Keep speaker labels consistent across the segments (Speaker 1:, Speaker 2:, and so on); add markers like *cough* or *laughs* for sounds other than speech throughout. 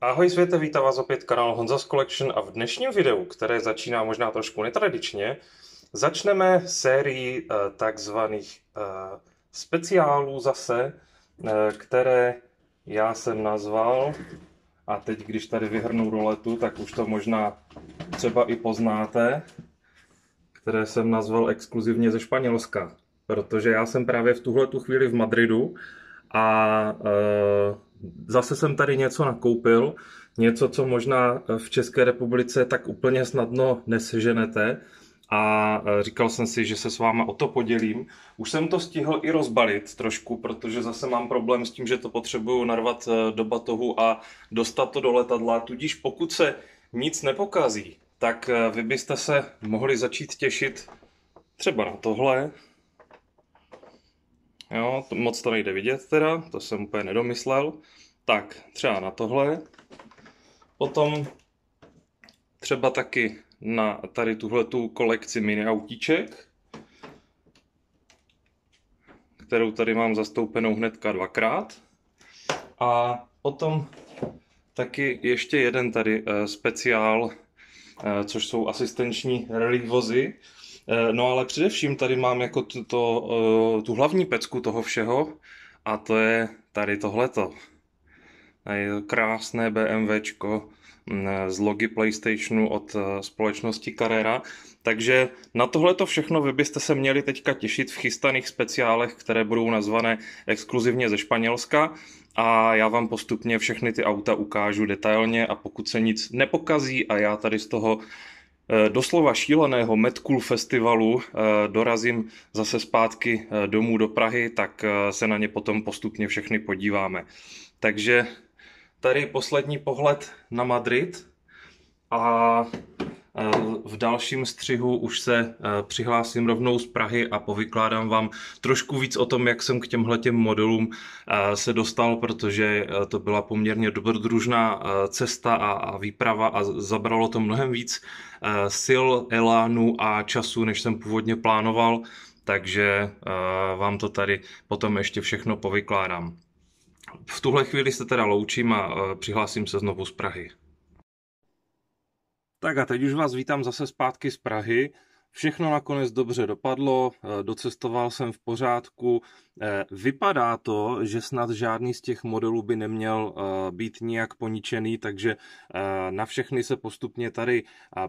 Speaker 1: Ahoj světe, vítá vás opět kanál Honza's Collection a v dnešním videu, které začíná možná trošku netradičně, začneme sérii eh, takzvaných eh, speciálů zase, eh, které já jsem nazval a teď, když tady vyhrnu roletu, tak už to možná třeba i poznáte, které jsem nazval exkluzivně ze Španělska, protože já jsem právě v tuhle tu chvíli v Madridu a zase jsem tady něco nakoupil, něco, co možná eh, v České republice tak úplně snadno neseženete a eh, říkal jsem si, že se s váma o to podělím. Už jsem to stihl i rozbalit trošku, protože zase mám problém s tím, že to potřebuju narvat eh, do batohu a dostat to do letadla, tudíž pokud se nic nepokazí, tak vy byste se mohli začít těšit třeba na tohle, Jo, to moc to nejde vidět teda, to jsem úplně nedomyslel. Tak, třeba na tohle. Potom třeba taky na tady tuhletu kolekci mini autíček, kterou tady mám zastoupenou hnedka dvakrát. A potom taky ještě jeden tady eh, speciál, eh, což jsou asistenční relief vozy, Eh, no ale především tady mám jako to, eh, tu hlavní pecku toho všeho a to je tady tohleto. Je to krásné BMWčko mm, eh, z logy PlayStationu od společnosti Carrera. Takže na tohle to všechno vy byste se měli teďka těšit v chystaných speciálech, které budou nazvané exkluzivně ze Španělska a já vám postupně všechny ty auta ukážu detailně a pokud se nic nepokazí a já tady z toho Eh, doslova šíleného Metcool festivalu eh, dorazím zase zpátky eh, domů do Prahy, tak se na ně potom postupně všechny podíváme. Takže tady poslední pohled na Madrid a Eh, v dalším střihu už se eh, přihlásím rovnou z Prahy a povykládám vám trošku víc o tom, jak jsem k těmhle těm modelům eh, se dostal, protože to byla poměrně dobrodružná cesta a výprava a zabralo to mnohem víc sil, elánu a času, než jsem původně plánoval, takže vám to tady potom ještě všechno povykládám. V tuhle chvíli se teda loučím a přihlásím se znovu z Prahy. Tak a teď už vás vítám zase zpátky z Prahy. Všechno nakonec dobře dopadlo, eh, docestoval jsem v pořádku. Eh, vypadá to, že snad žádný z těch modelů by neměl eh, být nijak poničený, takže na všechny se postupně tady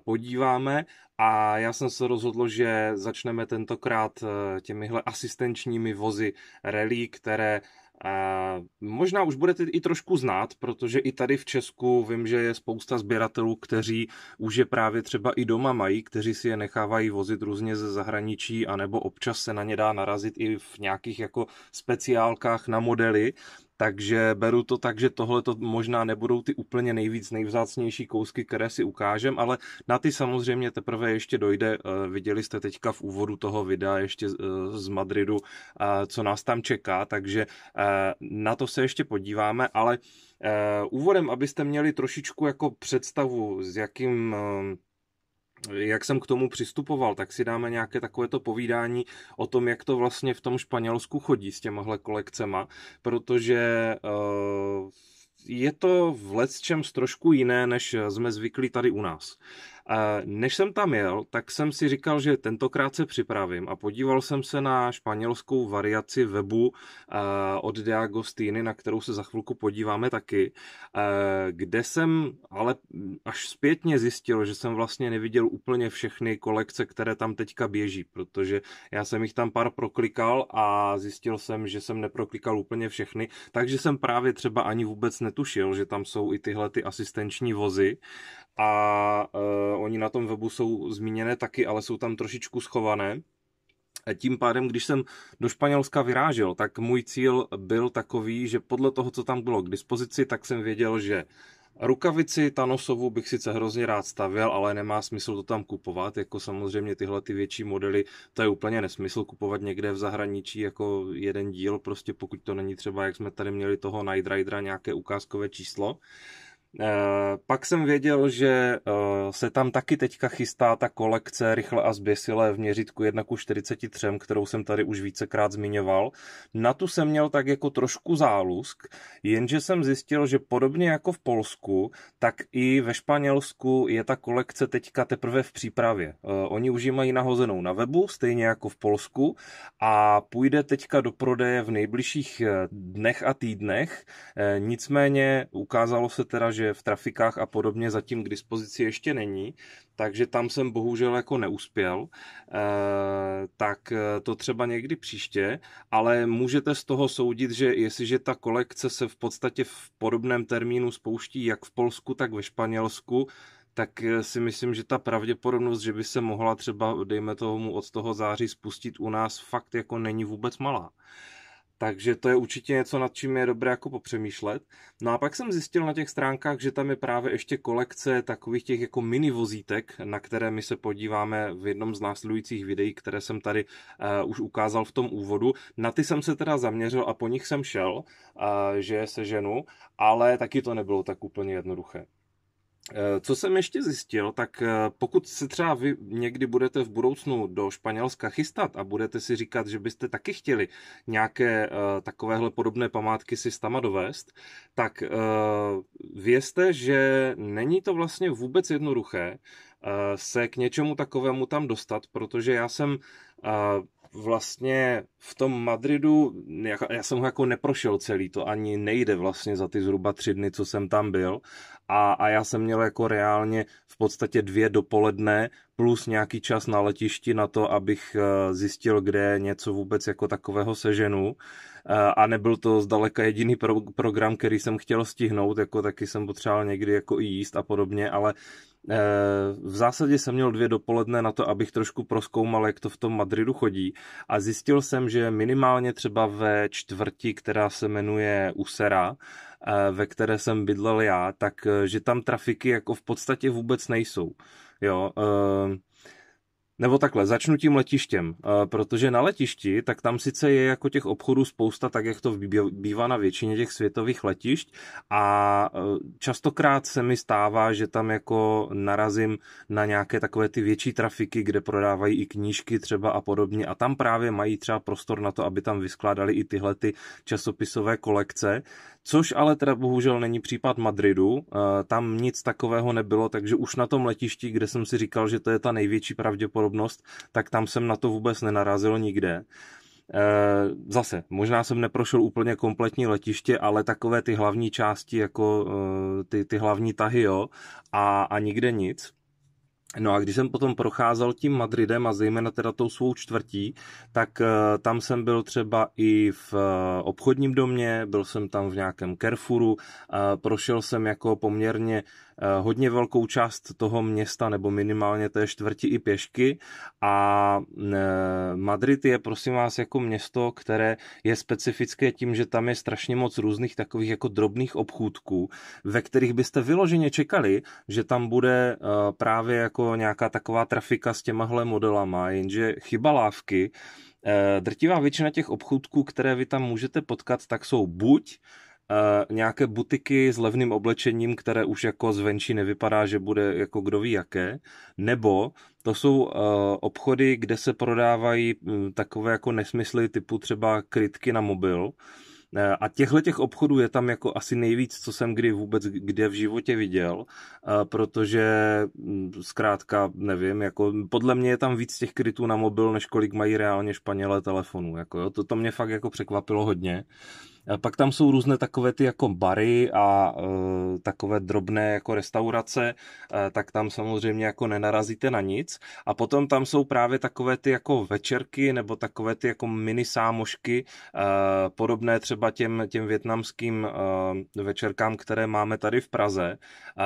Speaker 1: podíváme. A já jsem se rozhodl, že začneme tentokrát těmihle asistenčními vozy rally, které a možná už budete i trošku znát, protože i tady v Česku vím, že je spousta sběratelů, kteří už je právě třeba i doma mají, kteří si je nechávají vozit různě ze zahraničí, anebo občas se na ně dá narazit i v nějakých jako speciálkách na modely takže beru to tak, že tohle to možná nebudou ty úplně nejvíc nejvzácnější kousky, které si ukážem, ale na ty samozřejmě teprve ještě dojde. Eh, viděli jste teďka v úvodu toho videa ještě eh, z Madridu, eh, co nás tam čeká, takže na to se ještě podíváme, ale úvodem, abyste měli trošičku jako představu, s jakým jak jsem k tomu přistupoval, tak si dáme nějaké takovéto povídání o tom, jak to vlastně v tom Španělsku chodí s těmahle kolekcema, protože eh, je to v lecčem trošku jiné, než jsme zvyklí tady u nás než jsem tam jel, tak jsem si říkal, že tentokrát se připravím a podíval jsem se na španělskou variaci webu eh, od Diagostiny, na kterou se za chvilku podíváme taky, eh, kde jsem ale až zpětně zjistil, že jsem vlastně neviděl úplně všechny kolekce, které tam teďka běží, protože já jsem jich tam pár proklikal a zjistil jsem, že jsem neproklikal úplně všechny, takže jsem právě třeba ani vůbec netušil, že tam jsou i tyhle ty asistenční vozy a uh, oni na tom webu jsou zmíněné taky, ale jsou tam trošičku schované. A tím pádem, když jsem do Španělska vyrážel, tak můj cíl byl takový, že podle toho, co tam bylo k dispozici, tak jsem věděl, že Rukavici Thanosovu bych sice hrozně rád stavěl, ale nemá smysl to tam kupovat, jako samozřejmě tyhle ty větší modely, to je úplně nesmysl kupovat někde v zahraničí jako jeden díl, prostě pokud to není třeba, jak jsme tady měli toho Night Ridera, nějaké ukázkové číslo. Uh, Eh, pak jsem věděl, že eh, se tam taky teďka chystá ta kolekce Rychle a zběsile v měřítku 1 k 43, kterou jsem tady už vícekrát zmiňoval. Na tu jsem měl tak jako trošku zálusk, jenže jsem zjistil, že podobně jako v Polsku, tak i ve Španělsku je ta kolekce teďka teprve v přípravě. Eh, oni už ji mají nahozenou na webu, stejně jako v Polsku, a půjde teďka do prodeje v nejbližších dnech a týdnech. Nicméně ukázalo se teda, že v trafikách a podobně zatím k dispozici ještě není, takže tam jsem bohužel jako neuspěl, e, tak eh, to třeba někdy příště, ale můžete z toho soudit, že jestliže ta kolekce se v podstatě v podobném termínu spouští jak v Polsku, tak ve Španělsku, tak eh, si myslím, že ta pravděpodobnost, že by se mohla třeba, dejme tomu, od toho září spustit u nás, fakt jako není vůbec malá. Takže to je určitě něco, nad čím je dobré jako popřemýšlet. No a pak jsem zjistil na těch stránkách, že tam je právě ještě kolekce takových těch jako mini vozítek, na které my se podíváme v jednom z následujících videí, které jsem tady uh, už ukázal v tom úvodu. Na ty jsem se teda zaměřil a po nich jsem šel, uh, že se ženu, ale taky to nebylo tak úplně jednoduché. Eh, co jsem ještě zjistil, tak eh, pokud se třeba vy někdy budete v budoucnu do Španělska chystat a budete si říkat, že byste taky chtěli nějaké eh, takovéhle podobné památky si tama dovést, tak vězte, že není to vlastně vůbec jednoduché se k něčemu takovému tam dostat, protože já jsem vlastně v tom Madridu, já, já jsem ho jako neprošel celý, to ani nejde vlastně za ty zhruba tři dny, co jsem tam byl a, a já jsem měl jako reálně v podstatě dvě dopoledne plus nějaký čas na letišti na to, abych eh, zjistil, kde něco vůbec jako takového seženu eh, a nebyl to zdaleka jediný pro, program, který jsem chtěl stihnout, jako taky jsem potřeboval někdy jako i jíst a podobně, ale eh, v zásadě jsem měl dvě dopoledne na to, abych trošku proskoumal, jak to v tom Madridu chodí a zjistil jsem, že minimálně třeba ve čtvrti, která se jmenuje Usera, ve které jsem bydlel já, tak e, že tam trafiky jako v podstatě vůbec nejsou. Jo, e, nebo takhle, začnu tím letištěm, e, protože na letišti, tak tam sice je jako těch obchodů spousta, tak jak to bývá na většině těch světových letišť a častokrát se mi stává, že tam jako narazím na nějaké takové ty větší trafiky, kde prodávají i knížky třeba a podobně a tam právě mají třeba prostor na to, aby tam vyskládali i tyhle ty časopisové kolekce, Což ale teda bohužel není případ Madridu, eh, tam nic takového nebylo, takže už na tom letišti, kde jsem si říkal, že to je ta největší pravděpodobnost, tak tam jsem na to vůbec nenarazil nikde. Eh, zase, možná jsem neprošel úplně kompletní letiště, ale takové ty hlavní části, jako eh, ty, ty hlavní tahy, jo, a, a nikde nic. No a když jsem potom procházel tím Madridem a zejména teda tou svou čtvrtí, tak eh, tam jsem byl třeba i v eh, obchodním domě, byl jsem tam v nějakém Carrefouru, eh, prošel jsem jako poměrně Eh, hodně velkou část toho města nebo minimálně té čtvrti i pěšky a eh, Madrid je prosím vás jako město, které je specifické tím, že tam je strašně moc různých takových jako drobných obchůdků, ve kterých byste vyloženě čekali, že tam bude eh, právě jako nějaká taková trafika s těmahle modelama, jenže chyba lávky, drtivá většina těch obchůdků, které vy tam můžete potkat, tak jsou buď Eh, nějaké butiky s levným oblečením, které už jako zvenčí nevypadá, že bude jako kdo ví jaké, nebo to jsou uh, obchody, kde se prodávají um, takové jako nesmysly typu třeba krytky na mobil, eh, a těchto těch obchodů je tam jako asi nejvíc, co jsem kdy vůbec kde v životě viděl, protože hm, zkrátka nevím, jako podle mě je tam víc těch krytů na mobil, než kolik mají reálně Španělé telefonů. Jako jo. To, to mě fakt jako překvapilo hodně. Uh, pak tam jsou různé takové ty jako bary a e, takové drobné jako restaurace, e, tak tam samozřejmě jako nenarazíte na nic. A potom tam jsou právě takové ty jako večerky nebo takové ty jako mini sámošky, e, podobné třeba těm, těm větnamským e, večerkám, které máme tady v Praze.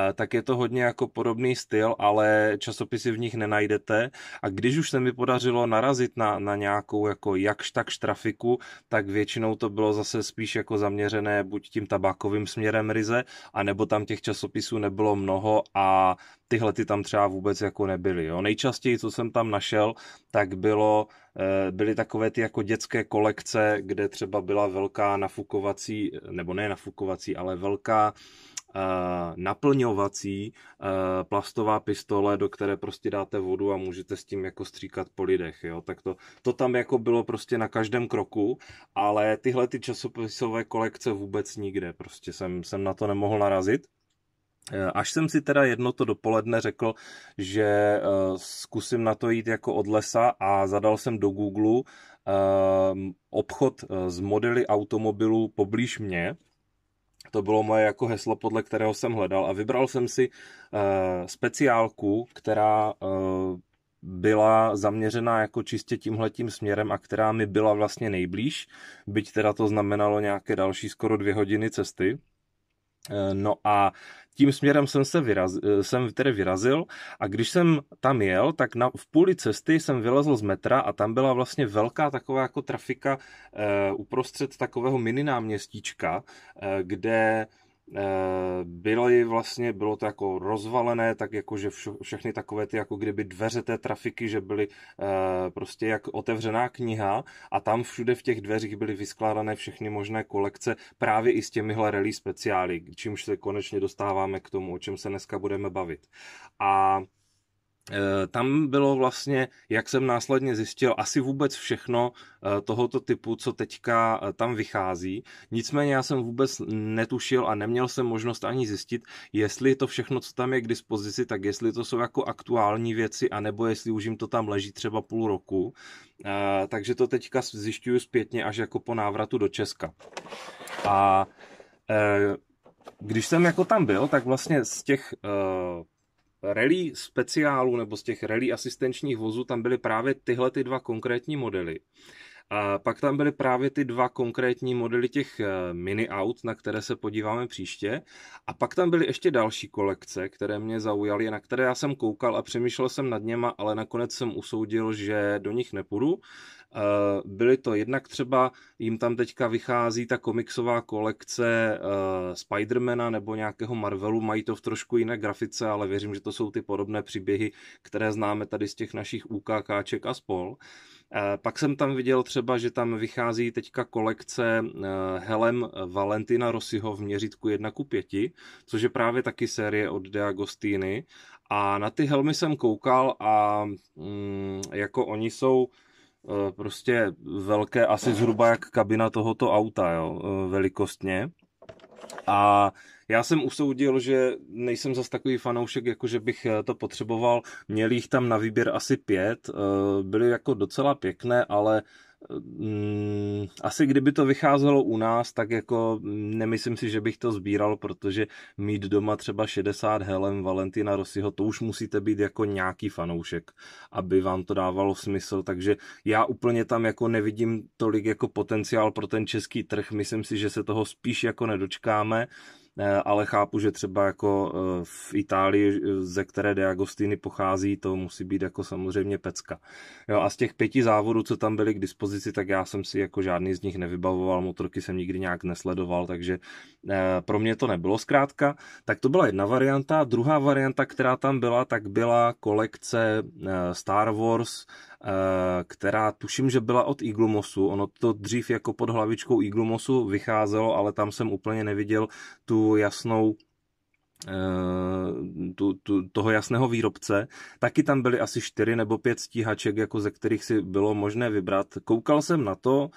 Speaker 1: E, tak je to hodně jako podobný styl, ale časopisy v nich nenajdete. A když už se mi podařilo narazit na, na nějakou jako jakž takž trafiku, tak většinou to bylo zase spíš spíš jako zaměřené buď tím tabákovým směrem ryze, anebo tam těch časopisů nebylo mnoho a tyhle ty tam třeba vůbec jako nebyly. Jo. Nejčastěji, co jsem tam našel, tak bylo, eh, byly takové ty jako dětské kolekce, kde třeba byla velká nafukovací, nebo ne nafukovací, ale velká Eh, naplňovací eh, plastová pistole, do které prostě dáte vodu a můžete s tím jako stříkat po lidech, jo, tak to, to tam jako bylo prostě na každém kroku, ale tyhle ty časopisové kolekce vůbec nikde, prostě jsem, jsem na to nemohl narazit. Eh, až jsem si teda jedno to dopoledne řekl, že zkusím na to jít jako od lesa a zadal jsem do Google obchod s modely automobilů poblíž mě to bylo moje jako heslo, podle kterého jsem hledal a vybral jsem si uh, speciálku, která uh, byla zaměřená jako čistě tímhletím směrem a která mi byla vlastně nejblíž, byť teda to znamenalo nějaké další skoro dvě hodiny cesty. Eh, no a tím směrem jsem se vyraz, eh, jsem tedy vyrazil a když jsem tam jel, tak na, v půli cesty jsem vylezl z metra a tam byla vlastně velká taková jako trafika uh, uprostřed takového mini náměstíčka, uh, kde Eh, je vlastně, bylo to jako rozvalené, tak jako, že všechny takové ty jako kdyby dveře té trafiky, že byly eh, prostě jak otevřená kniha a tam všude v těch dveřích byly vyskládané všechny možné kolekce právě i s těmihle rally speciály, čímž se konečně dostáváme k tomu, o čem se dneska budeme bavit. A Eh, tam bylo vlastně, jak jsem následně zjistil, asi vůbec všechno eh, tohoto typu, co teďka eh, tam vychází. Nicméně já jsem vůbec netušil a neměl jsem možnost ani zjistit, jestli to všechno, co tam je k dispozici, tak jestli to jsou jako aktuální věci, anebo jestli už jim to tam leží třeba půl roku. Takže to teďka zjišťuju zpětně až jako po návratu do Česka. A když jsem jako tam byl, tak vlastně z těch rally speciálů nebo z těch rally asistenčních vozů tam byly právě tyhle ty dva konkrétní modely. A pak tam byly právě ty dva konkrétní modely těch eh, mini aut, na které se podíváme příště. A pak tam byly ještě další kolekce, které mě zaujaly, na které já jsem koukal a přemýšlel jsem nad něma, ale nakonec jsem usoudil, že do nich nepůjdu. Eh, byly to jednak třeba, jim tam teďka vychází ta komiksová kolekce eh, Spidermana nebo nějakého Marvelu, mají to v trošku jiné grafice, ale věřím, že to jsou ty podobné příběhy, které známe tady z těch našich UKKček a spol. Eh, pak jsem tam viděl třeba, že tam vychází teďka kolekce eh, Helem Valentina Rossiho v měřítku 1 ku 5, což je právě taky série od De Agostini. A na ty helmy jsem koukal a mm, jako oni jsou eh, prostě velké, asi zhruba jak kabina tohoto auta, jo, velikostně. A já jsem usoudil, že nejsem zas takový fanoušek, jako že bych eh, to potřeboval. Měli jich tam na výběr asi pět, eh, byly jako docela pěkné, ale mm, asi kdyby to vycházelo u nás, tak jako mm, nemyslím si, že bych to sbíral, protože mít doma třeba 60 helem Valentina Rossiho, to už musíte být jako nějaký fanoušek, aby vám to dávalo smysl, takže já úplně tam jako nevidím tolik jako potenciál pro ten český trh, myslím si, že se toho spíš jako nedočkáme. Eh, ale chápu, že třeba jako eh, v Itálii, eh, ze které De Agostini pochází, to musí být jako samozřejmě pecka. Jo, a z těch pěti závodů, co tam byly k dispozici, tak já jsem si jako žádný z nich nevybavoval, motorky jsem nikdy nějak nesledoval, takže pro mě to nebylo zkrátka. Tak to byla jedna varianta. Druhá varianta, která tam byla, tak byla kolekce Star Wars Eh, která tuším, že byla od Iglumosu. Ono to dřív jako pod hlavičkou Iglumosu vycházelo, ale tam jsem úplně neviděl tu jasnou eh, tu, tu, toho jasného výrobce. Taky tam byly asi čtyři nebo pět stíhaček, jako ze kterých si bylo možné vybrat. Koukal jsem na to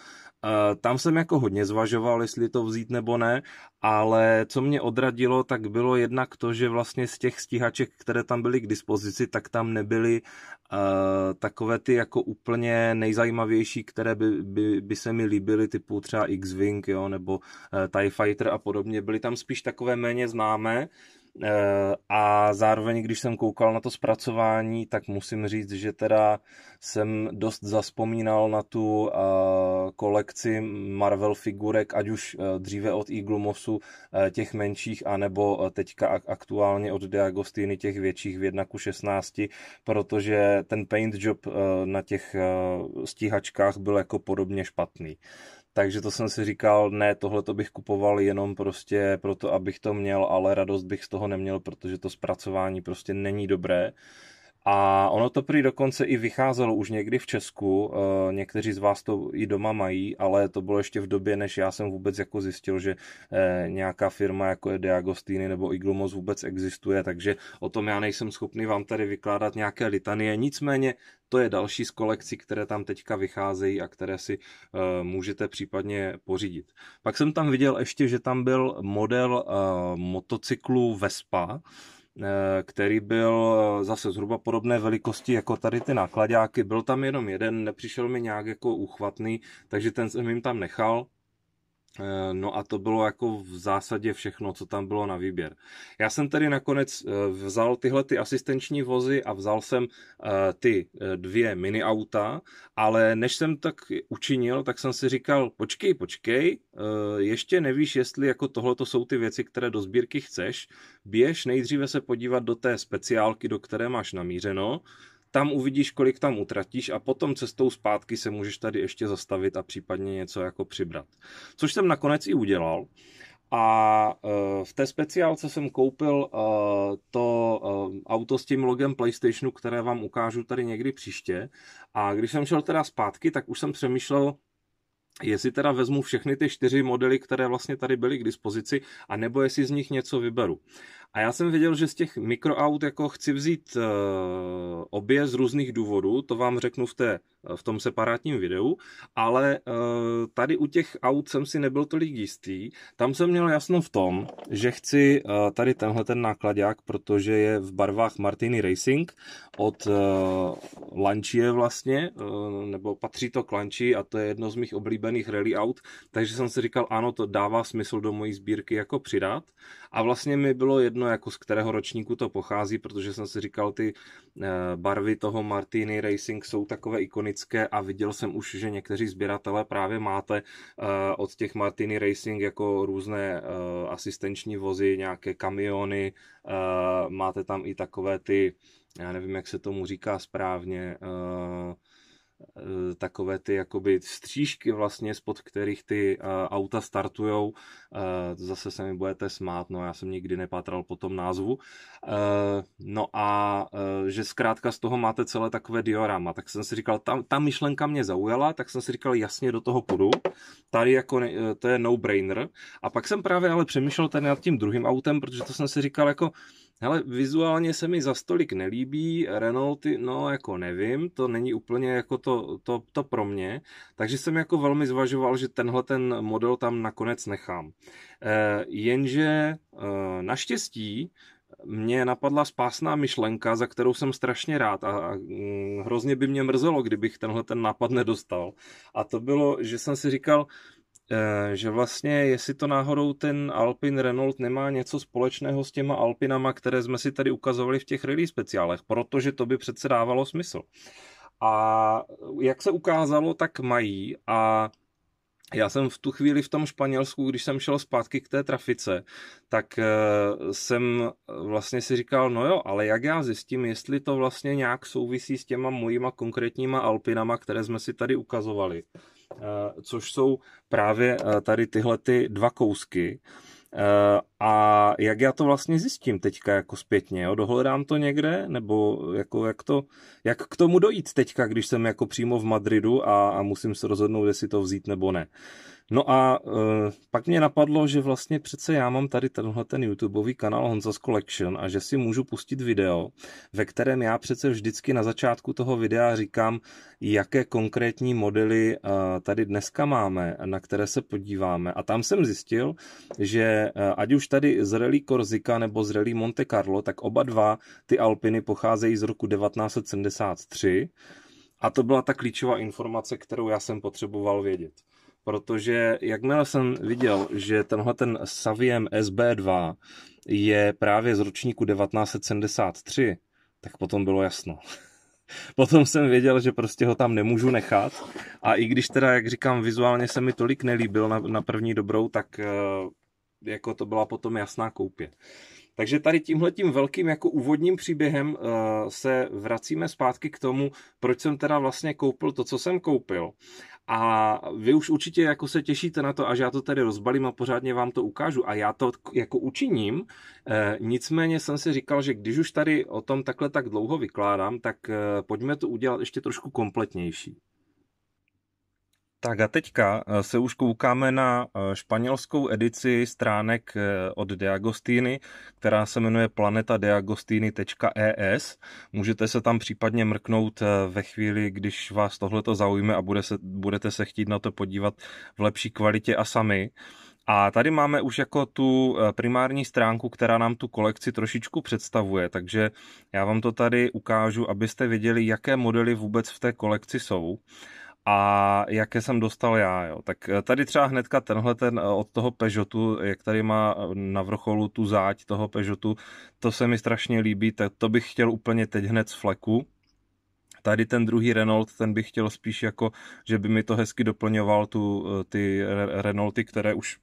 Speaker 1: Eh, tam jsem jako hodně zvažoval, jestli to vzít nebo ne, ale co mě odradilo, tak bylo jednak to, že vlastně z těch stíhaček, které tam byly k dispozici, tak tam nebyly uh, takové ty jako úplně nejzajímavější, které by, by, by se mi líbily, typu třeba X-Wing, jo, nebo uh, TIE Fighter a podobně. Byly tam spíš takové méně známé, uh, Eh, a zároveň, když jsem koukal na to zpracování, tak musím říct, že teda jsem dost zaspomínal na tu eh, kolekci Marvel figurek, ať už eh, dříve od Mossu, těch menších, anebo teďka aktuálně od Diagostiny těch větších v 1 ku 16, protože ten paint job na těch stíhačkách byl jako podobně špatný. Takže to jsem si říkal, ne, tohle to bych kupoval jenom prostě proto, abych to měl, ale radost bych z toho neměl, protože to zpracování prostě není dobré. A ono to prý dokonce i vycházelo už někdy v Česku, eh, někteří z vás to i doma mají, ale to bylo ještě v době, než já jsem vůbec jako zjistil, že eh, nějaká firma jako je Diagostini nebo Iglumos vůbec existuje, takže o tom já nejsem schopný vám tady vykládat nějaké litanie, nicméně to je další z kolekcí, které tam teďka vycházejí a které si eh, můžete případně pořídit. Pak jsem tam viděl ještě, že tam byl model motocyklu Vespa, Eh, který byl eh, zase zhruba podobné velikosti jako tady ty nákladáky. Byl tam jenom jeden, nepřišel mi nějak jako úchvatný, takže ten jsem jim tam nechal Eh, no a to bylo jako v zásadě všechno, co tam bylo na výběr. Já jsem tady nakonec eh, vzal tyhle ty asistenční vozy a vzal jsem eh, ty dvě mini auta, ale než jsem tak učinil, tak jsem si říkal, počkej, počkej, ještě nevíš, jestli jako tohle jsou ty věci, které do sbírky chceš, běž nejdříve se podívat do té speciálky, do které máš namířeno, tam uvidíš, kolik tam utratíš a potom cestou zpátky se můžeš tady ještě zastavit a případně něco jako přibrat. Což jsem nakonec i udělal. A e, v té speciálce jsem koupil e, to e, auto s tím logem PlayStationu, které vám ukážu tady někdy příště. A když jsem šel teda zpátky, tak už jsem přemýšlel, jestli teda vezmu všechny ty čtyři modely, které vlastně tady byly k dispozici, a nebo jestli z nich něco vyberu. A já jsem věděl, že z těch mikroaut jako chci vzít uh, obě z různých důvodů, to vám řeknu v, té, v tom separátním videu, ale uh, tady u těch aut jsem si nebyl tolik jistý. Tam jsem měl jasno v tom, že chci uh, tady tenhle ten nákladák, protože je v barvách Martini Racing od uh, Lancie vlastně, uh, nebo patří to k Lanchi a to je jedno z mých oblíbených rally aut, takže jsem si říkal, ano, to dává smysl do mojí sbírky jako přidat. A vlastně mi bylo jedno, jako z kterého ročníku to pochází, protože jsem si říkal, ty eh, barvy toho Martini Racing jsou takové ikonické a viděl jsem už, že někteří sběratelé právě máte eh, od těch Martini Racing jako různé eh, asistenční vozy, nějaké kamiony, máte tam i takové ty, já nevím, jak se tomu říká správně, Eh, takové ty jakoby střížky vlastně, spod kterých ty eh, auta startujou. Eh, zase se mi budete smát, no já jsem nikdy nepátral po tom názvu. no a že zkrátka z toho máte celé takové diorama, tak jsem si říkal, ta, ta myšlenka mě zaujala, tak jsem si říkal, jasně do toho půjdu. Tady jako ne, to je no-brainer. A pak jsem právě ale přemýšlel ten nad tím druhým autem, protože to jsem si říkal jako, hele, vizuálně se mi za stolik nelíbí, Renaulty, no jako nevím, to není úplně jako to, to, to pro mě, takže jsem jako velmi zvažoval, že tenhle ten model tam nakonec nechám. E, jenže e, naštěstí mě napadla spásná myšlenka, za kterou jsem strašně rád a, a hm, hrozně by mě mrzelo, kdybych tenhle ten nápad nedostal. A to bylo, že jsem si říkal, Eh, že vlastně, jestli to náhodou ten Alpin Renault nemá něco společného s těma Alpinama, které jsme si tady ukazovali v těch rally speciálech, protože to by přece dávalo smysl. A jak se ukázalo, tak mají a já jsem v tu chvíli v tom Španělsku, když jsem šel zpátky k té trafice, tak eh, jsem vlastně si říkal, no jo, ale jak já zjistím, jestli to vlastně nějak souvisí s těma mojima konkrétníma Alpinama, které jsme si tady ukazovali. Eh, což jsou právě eh, tady tyhle ty dva kousky. Eh, a jak já to vlastně zjistím teďka jako zpětně? Jo? Dohledám to někde? Nebo jako jak, to, jak k tomu dojít teďka, když jsem jako přímo v Madridu a, a musím se rozhodnout, jestli to vzít nebo ne? Uh, No a e, pak mě napadlo, že vlastně přece já mám tady tenhle ten YouTubeový kanál Honza's Collection a že si můžu pustit video, ve kterém já přece vždycky na začátku toho videa říkám, jaké konkrétní modely e, tady dneska máme, na které se podíváme. A tam jsem zjistil, že e, ať už tady z Korzika nebo z Monte Carlo, tak oba dva ty Alpiny pocházejí z roku 1973 a to byla ta klíčová informace, kterou já jsem potřeboval vědět protože jakmile jsem viděl, že tenhle ten Saviem SB2 je právě z ročníku 1973, tak potom bylo jasno. *laughs* potom jsem věděl, že prostě ho tam nemůžu nechat a i když teda, jak říkám, vizuálně se mi tolik nelíbil na, na první dobrou, tak eh, jako to byla potom jasná koupě. Takže tady tímhletím velkým jako úvodním příběhem eh, se vracíme zpátky k tomu, proč jsem teda vlastně koupil to, co jsem koupil. A vy už určitě jako se těšíte na to, až já to tady rozbalím a pořádně vám to ukážu. A já to jako učiním. E, nicméně jsem si říkal, že když už tady o tom takhle tak dlouho vykládám, tak e, pojďme to udělat ještě trošku kompletnější. Tak a teďka eh, se už koukáme na eh, španělskou edici stránek eh, od Diagostiny, která se jmenuje planetadiagostiny.es. E Můžete se tam případně mrknout ve chvíli, když vás tohle to zaujme a bude se, budete se chtít na to podívat v lepší kvalitě a sami. A tady máme už jako tu primární stránku, která nám tu kolekci trošičku představuje, takže já vám to tady ukážu, abyste věděli, jaké modely vůbec v té kolekci jsou a jaké jsem dostal já. Jo. Tak eh, tady třeba hnedka tenhle ten eh, od toho Peugeotu, jak tady má eh, na vrcholu tu záď toho Peugeotu, to se mi strašně líbí, tak to bych chtěl úplně teď hned z fleku. Tady ten druhý Renault, ten bych chtěl spíš jako, že by mi to hezky doplňoval tu, ty Renaulty, které už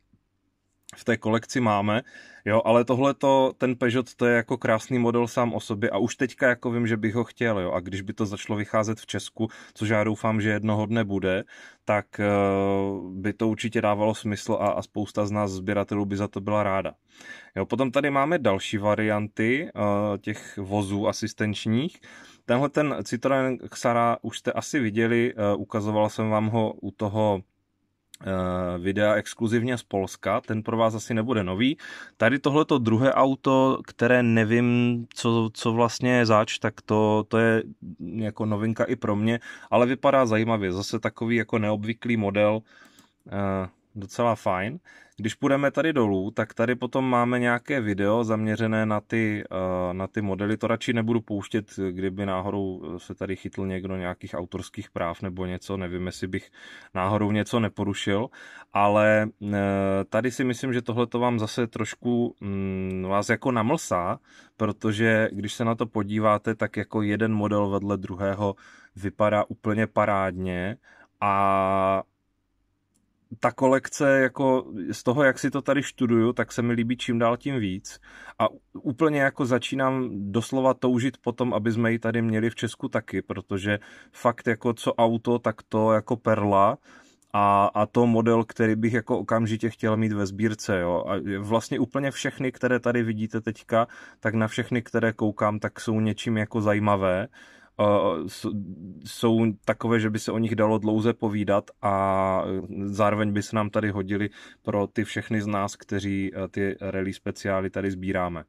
Speaker 1: v té kolekci máme, jo, ale tohle to, ten Peugeot, to je jako krásný model sám o sobě a už teďka jako vím, že bych ho chtěl, jo, a když by to začalo vycházet v Česku, což já doufám, že jednoho dne bude, tak uh, by to určitě dávalo smysl a, a spousta z nás sběratelů by za to byla ráda. Jo, potom tady máme další varianty uh, těch vozů asistenčních, Tenhle ten Citroen Xara už jste asi viděli, uh, ukazoval jsem vám ho u toho Eh, videa exkluzivně z Polska, ten pro vás asi nebude nový. Tady tohleto druhé auto, které nevím, co, co vlastně je zač, tak to, to je jako novinka i pro mě, ale vypadá zajímavě, zase takový jako neobvyklý model, eh, docela fajn. Když půjdeme tady dolů, tak tady potom máme nějaké video zaměřené na ty, eh, na ty modely. To radši nebudu pouštět, kdyby náhodou eh, se tady chytl někdo nějakých autorských práv nebo něco. Nevím, jestli bych náhodou něco neporušil, ale eh, tady si myslím, že tohle to vám zase trošku mm, vás jako namlsá, protože když se na to podíváte, tak jako jeden model vedle druhého vypadá úplně parádně a ta kolekce, jako z toho, jak si to tady študuju, tak se mi líbí čím dál tím víc. A úplně jako začínám doslova toužit po tom, aby jsme ji tady měli v Česku taky, protože fakt jako co auto, tak to jako perla a, a to model, který bych jako okamžitě chtěl mít ve sbírce. Jo. A vlastně úplně všechny, které tady vidíte teďka, tak na všechny, které koukám, tak jsou něčím jako zajímavé. Eh, jsou takové, že by se o nich dalo dlouze povídat a zároveň by se nám tady hodili pro ty všechny z nás, kteří eh, ty rally speciály tady sbíráme.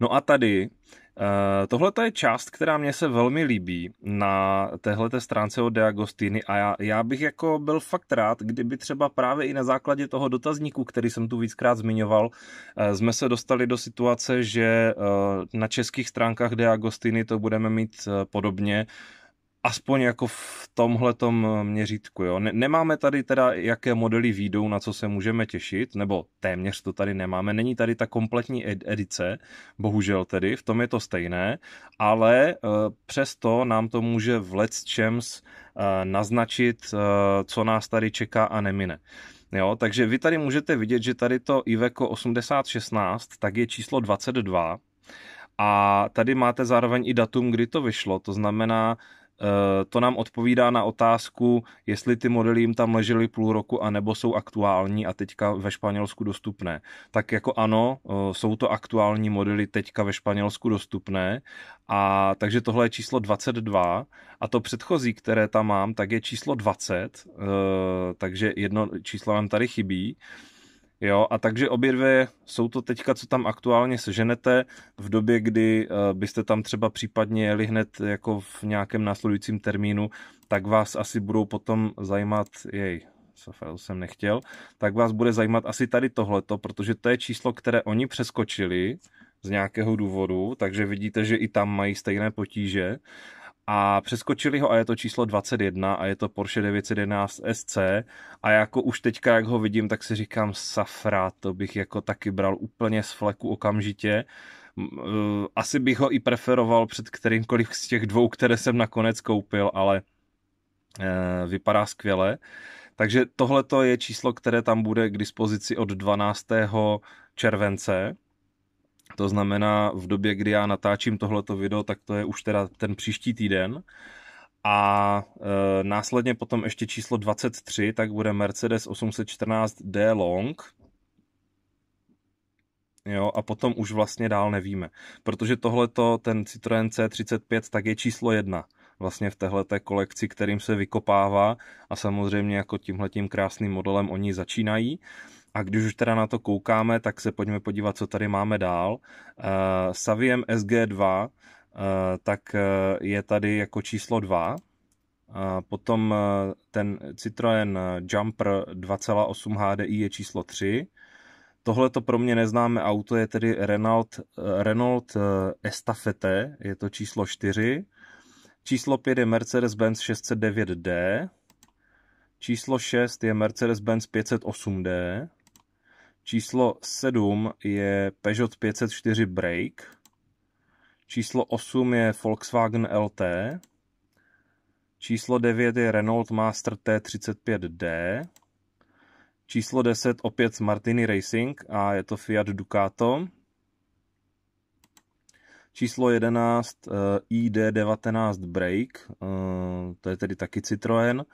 Speaker 1: No a tady Eh, Tohle je část, která mě se velmi líbí na téhle stránce od Diagostiny a já, já bych jako byl fakt rád, kdyby třeba právě i na základě toho dotazníku, který jsem tu víckrát zmiňoval, eh, jsme se dostali do situace, že eh, na českých stránkách Diagostiny to budeme mít podobně, aspoň jako v tomhle eh, měřítku. Jo. Nemáme tady teda, jaké modely výjdou, na co se můžeme těšit, nebo téměř to tady nemáme. Není tady ta kompletní edice, bohužel tedy, v tom je to stejné, ale eh, přesto nám to může v Let's Champs eh, naznačit, co nás tady čeká a nemine. Jo, takže vy tady můžete vidět, že tady to Iveco 8016, tak je číslo 22, a tady máte zároveň i datum, kdy to vyšlo, to znamená, Eh, to nám odpovídá na otázku, jestli ty modely jim tam ležely půl roku, a nebo jsou aktuální a teďka ve Španělsku dostupné. Tak jako ano, eh, jsou to aktuální modely teďka ve Španělsku dostupné, a takže tohle je číslo 22 a to předchozí, které tam mám, tak je číslo 20, eh, takže jedno číslo nám tady chybí. Jo, a takže obě dvě jsou to teďka, co tam aktuálně seženete, v době, kdy eh, byste tam třeba případně jeli hned jako v nějakém následujícím termínu, tak vás asi budou potom zajímat, jej, Safel jsem nechtěl, tak vás bude zajímat asi tady tohleto, protože to je číslo, které oni přeskočili z nějakého důvodu, takže vidíte, že i tam mají stejné potíže a přeskočili ho a je to číslo 21 a je to Porsche 911 SC a jako už teďka, jak ho vidím, tak si říkám safra, to bych jako taky bral úplně z fleku okamžitě. Eh, asi bych ho i preferoval před kterýmkoliv z těch dvou, které jsem nakonec koupil, ale eh, vypadá skvěle. Takže tohle je číslo, které tam bude k dispozici od 12. července to znamená, v době, kdy já natáčím tohleto video, tak to je už teda ten příští týden. A e, následně potom ještě číslo 23, tak bude Mercedes 814D Long. Jo, a potom už vlastně dál nevíme. Protože tohleto, ten Citroen C35, tak je číslo jedna vlastně v téhleté kolekci, kterým se vykopává a samozřejmě jako tímhletím krásným modelem oni začínají. A když už teda na to koukáme, tak se pojďme podívat, co tady máme dál. Uh, Saviem SG2, uh, eh, tak eh, je tady jako číslo 2. Uh, potom uh, ten Citroen Jumper 2,8 HDI je číslo 3. Tohle to pro mě neznáme auto je tedy Renault, uh, Renault Estafete, je to číslo 4. Číslo 5 je Mercedes-Benz 609D. Číslo 6 je Mercedes-Benz 508D. Číslo 7 je Peugeot 504 Brake. Číslo 8 je Volkswagen LT. Číslo 9 je Renault Master T35D. Číslo 10 opět Martini Racing a je to Fiat Ducato. Číslo 11 eh, ID19 Brake, eh, to je tedy taky Citroën.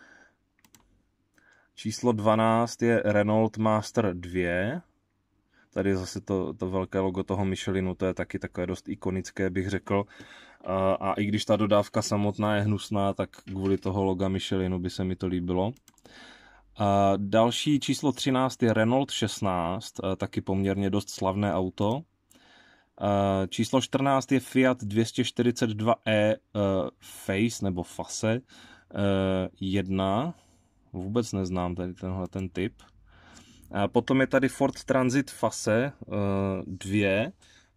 Speaker 1: Číslo 12 je Renault Master 2. Tady je zase to, to velké logo toho Michelinu, to je taky takové dost ikonické, bych řekl. A, a i když ta dodávka samotná je hnusná, tak kvůli toho loga Michelinu by se mi to líbilo. A další číslo 13 je Renault 16, taky poměrně dost slavné auto. Číslo 14 je Fiat 242e e, Face nebo Fase 1. E, vůbec neznám tady tenhle ten typ. A potom je tady Ford Transit Fase 2, eh,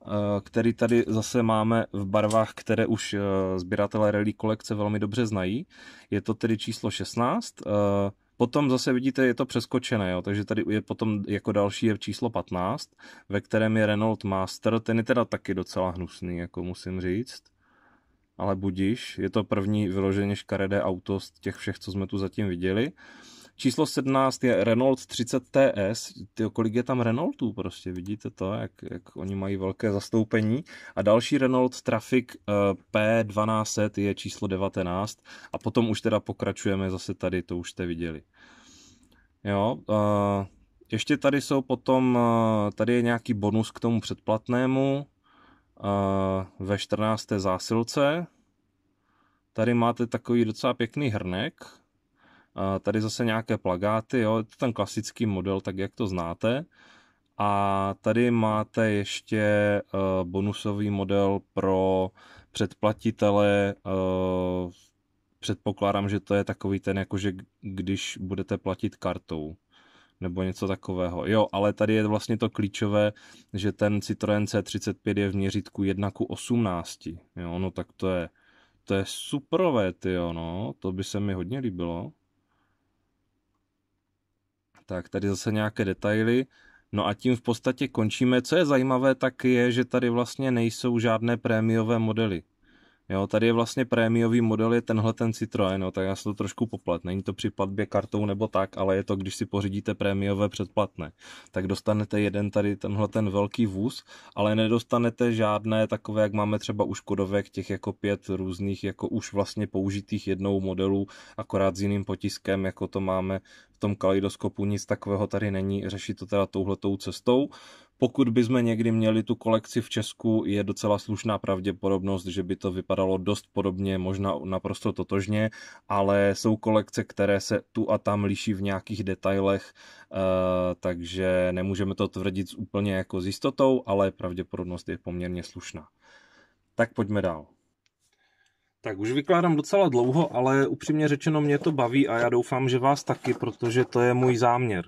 Speaker 1: eh, který tady zase máme v barvách, které už eh, sběratelé rally kolekce velmi dobře znají. Je to tedy číslo 16. Potom zase vidíte, je to přeskočené, jo? takže tady je potom jako další je číslo 15, ve kterém je Renault Master, ten je teda taky docela hnusný, jako musím říct ale budíš. Je to první vyloženě škaredé auto z těch všech, co jsme tu zatím viděli. Číslo 17 je Renault 30 TS. Ty, kolik je tam Renaultů prostě, vidíte to, jak, jak oni mají velké zastoupení. A další Renault Traffic eh, P1200 je číslo 19 a potom už teda pokračujeme zase tady, to už jste viděli. Jo, eh, ještě tady jsou potom, eh, tady je nějaký bonus k tomu předplatnému, ve 14. zásilce. Tady máte takový docela pěkný hrnek. Tady zase nějaké plagáty, jo, je to ten klasický model, tak jak to znáte. A tady máte ještě e, bonusový model pro předplatitele. E, předpokládám, že to je takový ten, jakože když budete platit kartou nebo něco takového. Jo, ale tady je vlastně to klíčové, že ten Citroen C35 je v měřítku 1 k 18. Jo, no tak to je, to je superové, ty no, to by se mi hodně líbilo. Tak tady zase nějaké detaily. No a tím v podstatě končíme. Co je zajímavé, tak je, že tady vlastně nejsou žádné prémiové modely. Jo, tady je vlastně prémiový model, je tenhle ten Citroën, jo, no, tak já se to trošku poplet. Není to při platbě kartou nebo tak, ale je to, když si pořídíte prémiové předplatné, tak dostanete jeden tady tenhle ten velký vůz, ale nedostanete žádné takové, jak máme třeba u Škodovek, těch jako pět různých, jako už vlastně použitých jednou modelů, akorát s jiným potiskem, jako to máme v tom kaleidoskopu, nic takového tady není, řeší to teda touhletou cestou pokud bychom někdy měli tu kolekci v Česku, je docela slušná pravděpodobnost, že by to vypadalo dost podobně, možná naprosto totožně, ale jsou kolekce, které se tu a tam liší v nějakých detailech, eh, takže nemůžeme to tvrdit úplně jako s jistotou, ale pravděpodobnost je poměrně slušná. Tak pojďme dál. Tak už vykládám docela dlouho, ale upřímně řečeno mě to baví a já doufám, že vás taky, protože to je můj záměr.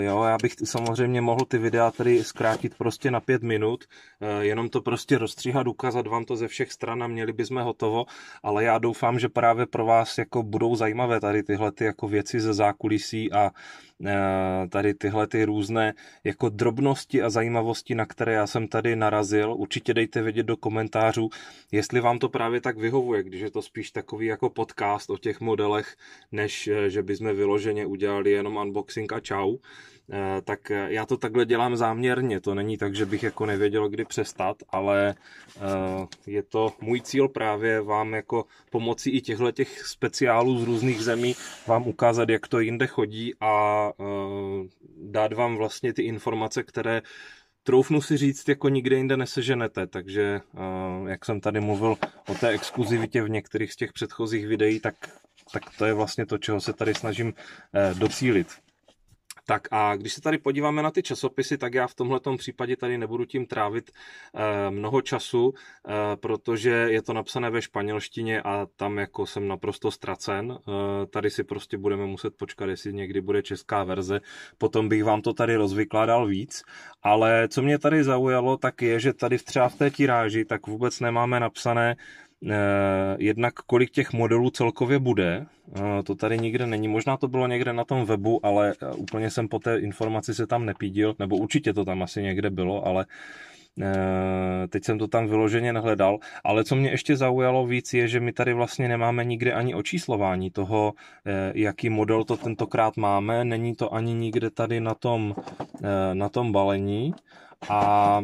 Speaker 1: E, jo, já bych samozřejmě mohl ty videa tady zkrátit prostě na pět minut, e, jenom to prostě rozstříhat, ukázat vám to ze všech stran a měli bychom hotovo, ale já doufám, že právě pro vás jako budou zajímavé tady tyhle ty jako věci ze zákulisí a Eh, tady tyhle ty různé jako drobnosti a zajímavosti, na které já jsem tady narazil. Určitě dejte vědět do komentářů, jestli vám to právě tak vyhovuje, když je to spíš takový jako podcast o těch modelech, než eh, že bychom vyloženě udělali jenom unboxing a čau. Eh, tak eh, já to takhle dělám záměrně. To není tak, že bych jako nevěděl, kdy přestat, ale eh, je to můj cíl právě vám jako pomocí i těchto těch speciálů z různých zemí vám ukázat, jak to jinde chodí a dát vám vlastně ty informace, které troufnu si říct, jako nikde jinde neseženete, takže jak jsem tady mluvil o té exkluzivitě v některých z těch předchozích videí, tak, tak to je vlastně to, čeho se tady snažím docílit. Tak a když se tady podíváme na ty časopisy, tak já v tomhle případě tady nebudu tím trávit eh, mnoho času, eh, protože je to napsané ve španělštině a tam jako jsem naprosto ztracen. Eh, tady si prostě budeme muset počkat, jestli někdy bude česká verze. Potom bych vám to tady rozvykládal víc. Ale co mě tady zaujalo, tak je, že tady třeba v té tiráži tak vůbec nemáme napsané, Eh, jednak kolik těch modelů celkově bude, eh, to tady nikde není. Možná to bylo někde na tom webu, ale eh, úplně jsem po té informaci se tam nepídil, nebo určitě to tam asi někde bylo, ale Teď jsem to tam vyloženě nehledal, ale co mě ještě zaujalo víc je, že my tady vlastně nemáme nikde ani očíslování toho, jaký model to tentokrát máme, není to ani nikde tady na tom, na tom balení a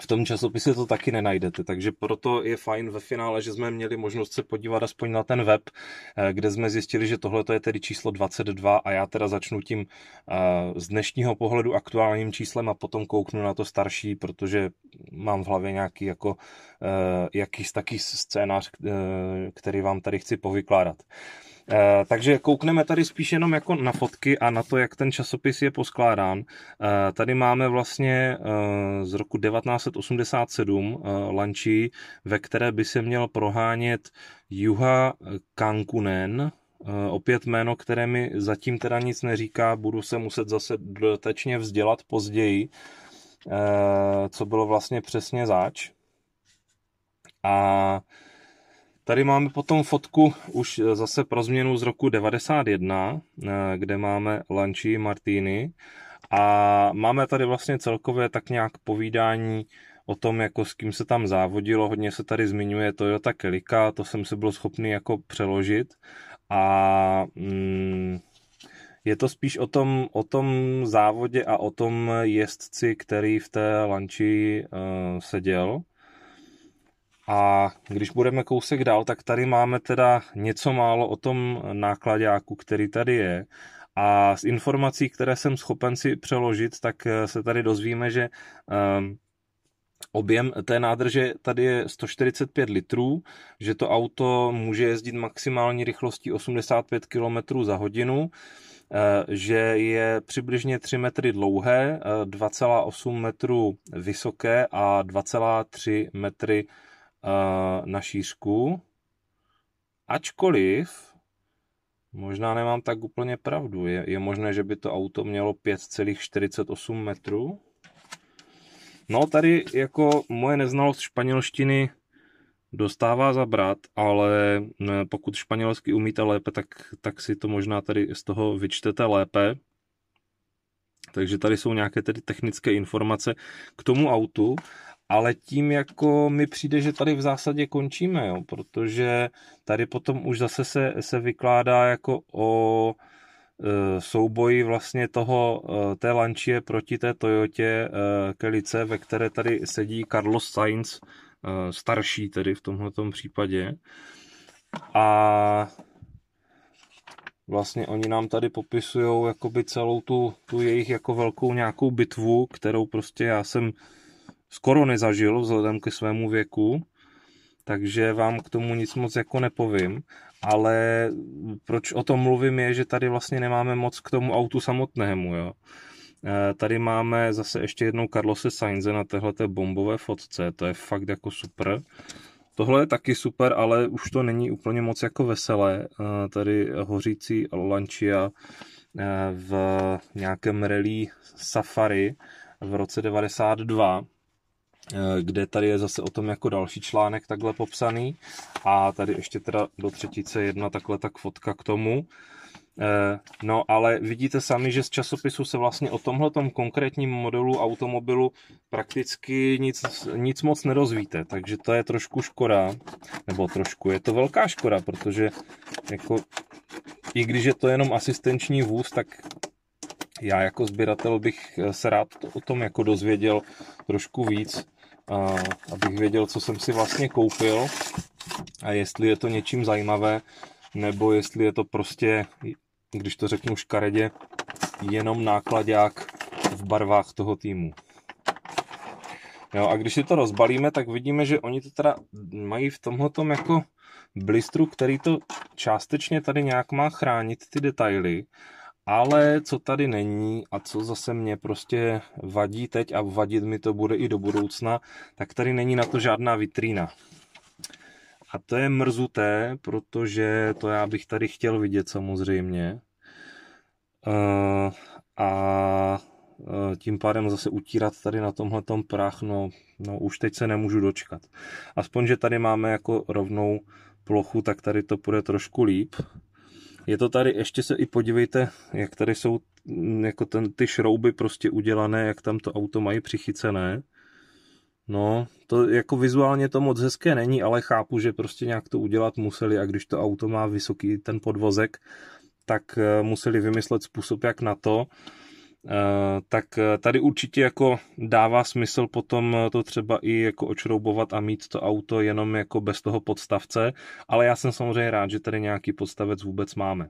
Speaker 1: v tom časopise to taky nenajdete, takže proto je fajn ve finále, že jsme měli možnost se podívat aspoň na ten web, eh, kde jsme zjistili, že tohle je tedy číslo 22 a já teda začnu tím eh, z dnešního pohledu aktuálním číslem a potom kouknu na to starší, protože mám v hlavě nějaký jako eh, jakýs taký scénář, který vám tady chci povykládat. Eh, takže koukneme tady spíš jenom jako na fotky a na to, jak ten časopis je poskládán. Eh, tady máme vlastně eh, z roku 1987 e, lančí, ve které by se měl prohánět Juha Kankunen, opět jméno, které mi zatím teda nic neříká, budu se muset zase dotečně vzdělat později, co bylo vlastně přesně zač. A Tady máme potom fotku už eh, zase pro změnu z roku 91, eh, kde máme Lanči Martini a máme tady vlastně celkově tak nějak povídání o tom, jako s kým se tam závodilo. Hodně se tady zmiňuje Toyota Kelika, to jsem se byl schopný jako přeložit a mm, je to spíš o tom, o tom závodě a o tom jezdci, který v té lanči uh, eh, seděl. A když budeme kousek dál, tak tady máme teda něco málo o tom nákladáku, který tady je. A z informací, které jsem schopen si přeložit, tak eh, se tady dozvíme, že ehm, objem té nádrže tady je 145 litrů, že to auto může jezdit maximální rychlostí 85 km za hodinu, eh, že je přibližně 3 metry dlouhé, 2,8 eh, metru vysoké a 2,3 metry na šířku. Ačkoliv, možná nemám tak úplně pravdu, je, je možné, že by to auto mělo 5,48 metrů. No tady jako moje neznalost španělštiny dostává zabrat, ale pokud španělsky umíte lépe, tak, tak si to možná tady z toho vyčtete lépe. Takže tady jsou nějaké tedy technické informace k tomu autu ale tím jako mi přijde, že tady v zásadě končíme, jo, protože tady potom už zase se, se vykládá jako o e, souboji vlastně toho, e, té Lančie proti té Toyotě e, Kelice, ve které tady sedí Carlos Sainz, e, starší tedy v tomhle případě. A vlastně oni nám tady popisují jakoby celou tu, tu jejich jako velkou nějakou bitvu, kterou prostě já jsem skoro nezažil vzhledem ke svému věku, takže vám k tomu nic moc jako nepovím, ale proč o tom mluvím je, že tady vlastně nemáme moc k tomu autu samotnému, jo. E, tady máme zase ještě jednou Carlose Sainze na téhleté bombové fotce, to je fakt jako super. Tohle je taky super, ale už to není úplně moc jako veselé. E, tady hořící Lancia e, v nějakém rally Safari v roce 92 Eh, kde tady je zase o tom jako další článek takhle popsaný a tady ještě teda do třetice jedna takhle tak fotka k tomu. Eh, no ale vidíte sami, že z časopisu se vlastně o tomhletom konkrétním modelu automobilu prakticky nic, nic moc nerozvíte, takže to je trošku škoda, nebo trošku, je to velká škoda, protože jako i když je to jenom asistenční vůz, tak já jako sběratel bych se rád o tom jako dozvěděl trošku víc a, abych věděl, co jsem si vlastně koupil a jestli je to něčím zajímavé, nebo jestli je to prostě, když to řeknu škaredě, jenom nákladák v barvách toho týmu. Jo, a když si to rozbalíme, tak vidíme, že oni to teda mají v tomhle jako blistru, který to částečně tady nějak má chránit ty detaily, ale co tady není a co zase mě prostě vadí teď a vadit mi to bude i do budoucna, tak tady není na to žádná vitrína. A to je mrzuté, protože to já bych tady chtěl vidět samozřejmě. Eh, a eh, tím pádem zase utírat tady na tomhle prach, no, no už teď se nemůžu dočkat. Aspoň, že tady máme jako rovnou plochu, tak tady to bude trošku líp. Je to tady, ještě se i podívejte, jak tady jsou mm, jako ten, ty šrouby prostě udělané, jak tam to auto mají přichycené. No, to jako vizuálně to moc hezké není, ale chápu, že prostě nějak to udělat museli a když to auto má vysoký ten podvozek, tak eh, museli vymyslet způsob, jak na to. Eh, tak eh, tady určitě jako dává smysl potom eh, to třeba i jako očroubovat a mít to auto jenom jako bez toho podstavce, ale já jsem samozřejmě rád, že tady nějaký podstavec vůbec máme.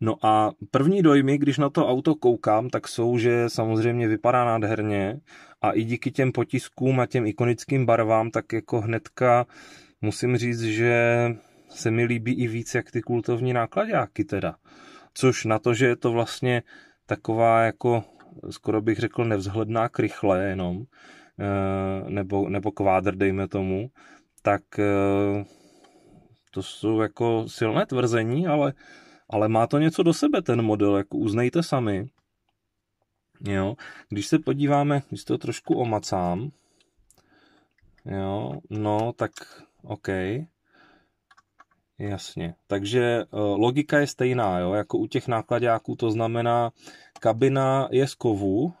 Speaker 1: No a první dojmy, když na to auto koukám, tak jsou, že samozřejmě vypadá nádherně a i díky těm potiskům a těm ikonickým barvám, tak jako hnedka musím říct, že se mi líbí i víc jak ty kultovní nákladáky teda. Což na to, že je to vlastně taková jako skoro bych řekl nevzhledná krychle jenom, eh, nebo, nebo kvádr, dejme tomu, tak eh, to jsou jako silné tvrzení, ale, ale má to něco do sebe ten model, jako uznejte sami. Jo? Když se podíváme, když to trošku omacám, jo, no tak OK, Jasně, takže eh, logika je stejná, jo? jako u těch nákladáků, to znamená, kabina je z kovu,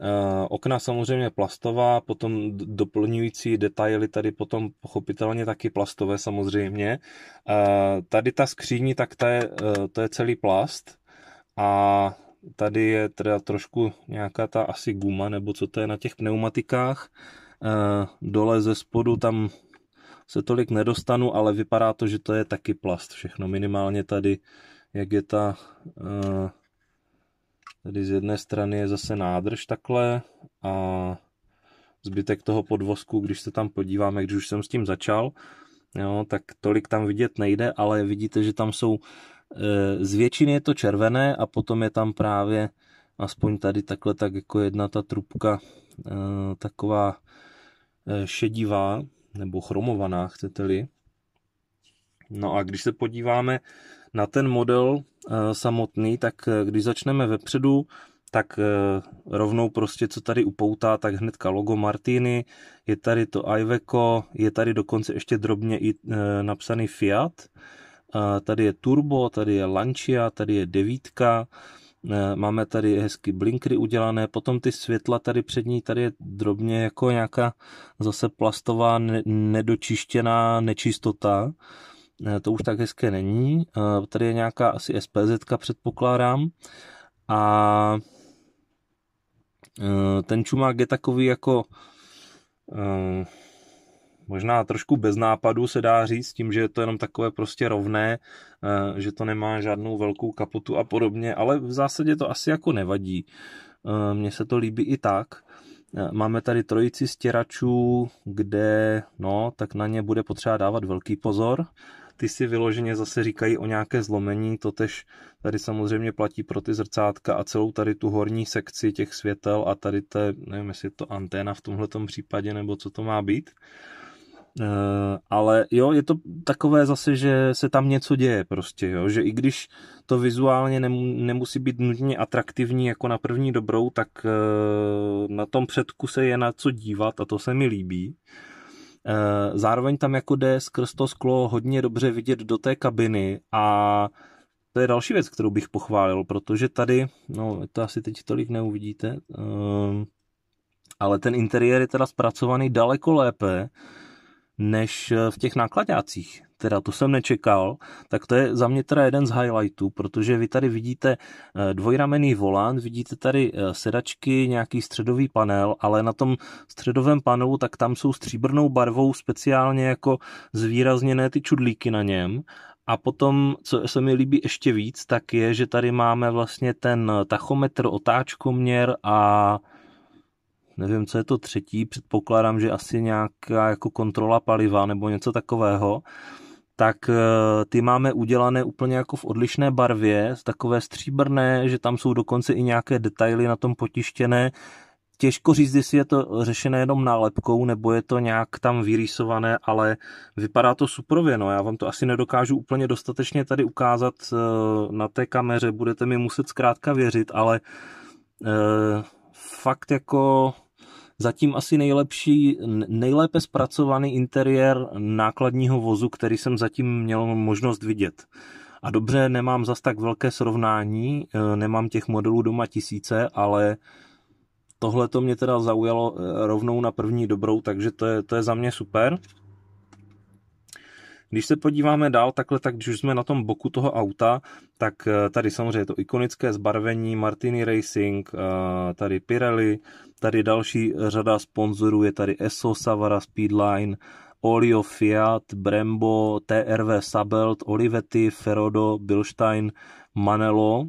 Speaker 1: eh, okna samozřejmě plastová, potom doplňující detaily tady potom pochopitelně taky plastové samozřejmě. Eh, tady ta skříní, tak ta je, to je celý plast a tady je teda trošku nějaká ta asi guma, nebo co to je na těch pneumatikách. Dole ze spodu tam se tolik nedostanu, ale vypadá to, že to je taky plast všechno. Minimálně tady, jak je ta... Eh, tady z jedné strany je zase nádrž takhle a zbytek toho podvozku, když se tam podíváme, když už jsem s tím začal, jo, tak tolik tam vidět nejde, ale vidíte, že tam jsou, eh, z většiny je to červené a potom je tam právě aspoň tady takhle tak jako jedna ta trubka eh, taková šedivá, nebo chromovaná, chcete-li. No a když se podíváme na ten model eh, samotný, tak eh, když začneme vepředu, tak eh, rovnou prostě, co tady upoutá, tak hnedka logo Martini, je tady to Iveco, je tady dokonce ještě drobně i napsaný Fiat, tady je Turbo, tady je Lancia, tady je devítka, Eh, máme tady hezky blinkry udělané, potom ty světla tady před ní, tady je drobně jako nějaká zase plastová nedočištěná nečistota. Eh, to už tak hezké není. Eh, tady je nějaká asi SPZ, předpokládám. A ten čumák je takový jako možná trošku bez nápadu se dá říct, tím, že je to jenom takové prostě rovné, eh, že to nemá žádnou velkou kapotu a podobně, ale v zásadě to asi jako nevadí. Eh, mně se to líbí i tak. Eh, máme tady trojici stěračů, kde, no, tak na ně bude potřeba dávat velký pozor. Ty si vyloženě zase říkají o nějaké zlomení, To tež tady samozřejmě platí pro ty zrcátka a celou tady tu horní sekci těch světel a tady je, nevím, jestli je to anténa v tomhle případě, nebo co to má být. Uh, Eh, ale jo, je to takové zase, že se tam něco děje prostě, jo, že i když to vizuálně nemusí být nutně atraktivní jako na první dobrou, tak eh, na tom předku se je na co dívat a to se mi líbí. Eh, zároveň tam jako jde skrz to sklo hodně dobře vidět do té kabiny a to je další věc, kterou bych pochválil, protože tady, no to asi teď tolik neuvidíte, ale ten interiér je teda zpracovaný daleko lépe, než eh, v těch nákladňácích. Teda to jsem nečekal, tak to je za mě teda jeden z highlightů, protože vy tady vidíte eh, dvojramený volant, vidíte tady eh, sedačky, nějaký středový panel, ale na tom středovém panelu tak tam jsou stříbrnou barvou speciálně jako zvýrazněné ty čudlíky na něm a potom, co se mi líbí ještě víc, tak je, že tady máme vlastně ten tachometr, otáčkoměr a nevím, co je to třetí, předpokládám, že asi nějaká jako kontrola paliva nebo něco takového, tak eh, ty máme udělané úplně jako v odlišné barvě, takové stříbrné, že tam jsou dokonce i nějaké detaily na tom potištěné. Těžko říct, jestli je to řešené jenom nálepkou, nebo je to nějak tam vyrýsované, ale vypadá to suprově, no já vám to asi nedokážu úplně dostatečně tady ukázat eh, na té kameře, budete mi muset zkrátka věřit, ale eh, fakt jako zatím asi nejlepší, nejlépe zpracovaný interiér nákladního vozu, který jsem zatím měl možnost vidět. A dobře, nemám zas tak velké srovnání, e, nemám těch modelů doma tisíce, ale tohle to mě teda zaujalo e, rovnou na první dobrou, takže to je, to je za mě super. Když se podíváme dál takhle, tak když jsme na tom boku toho auta, tak eh, tady samozřejmě to ikonické zbarvení Martini Racing, eh, tady Pirelli, tady další řada sponzorů, je tady ESO, Savara, Speedline, Olio, Fiat, Brembo, TRV, Sabelt, Olivetti, Ferodo, Bilstein, Manelo,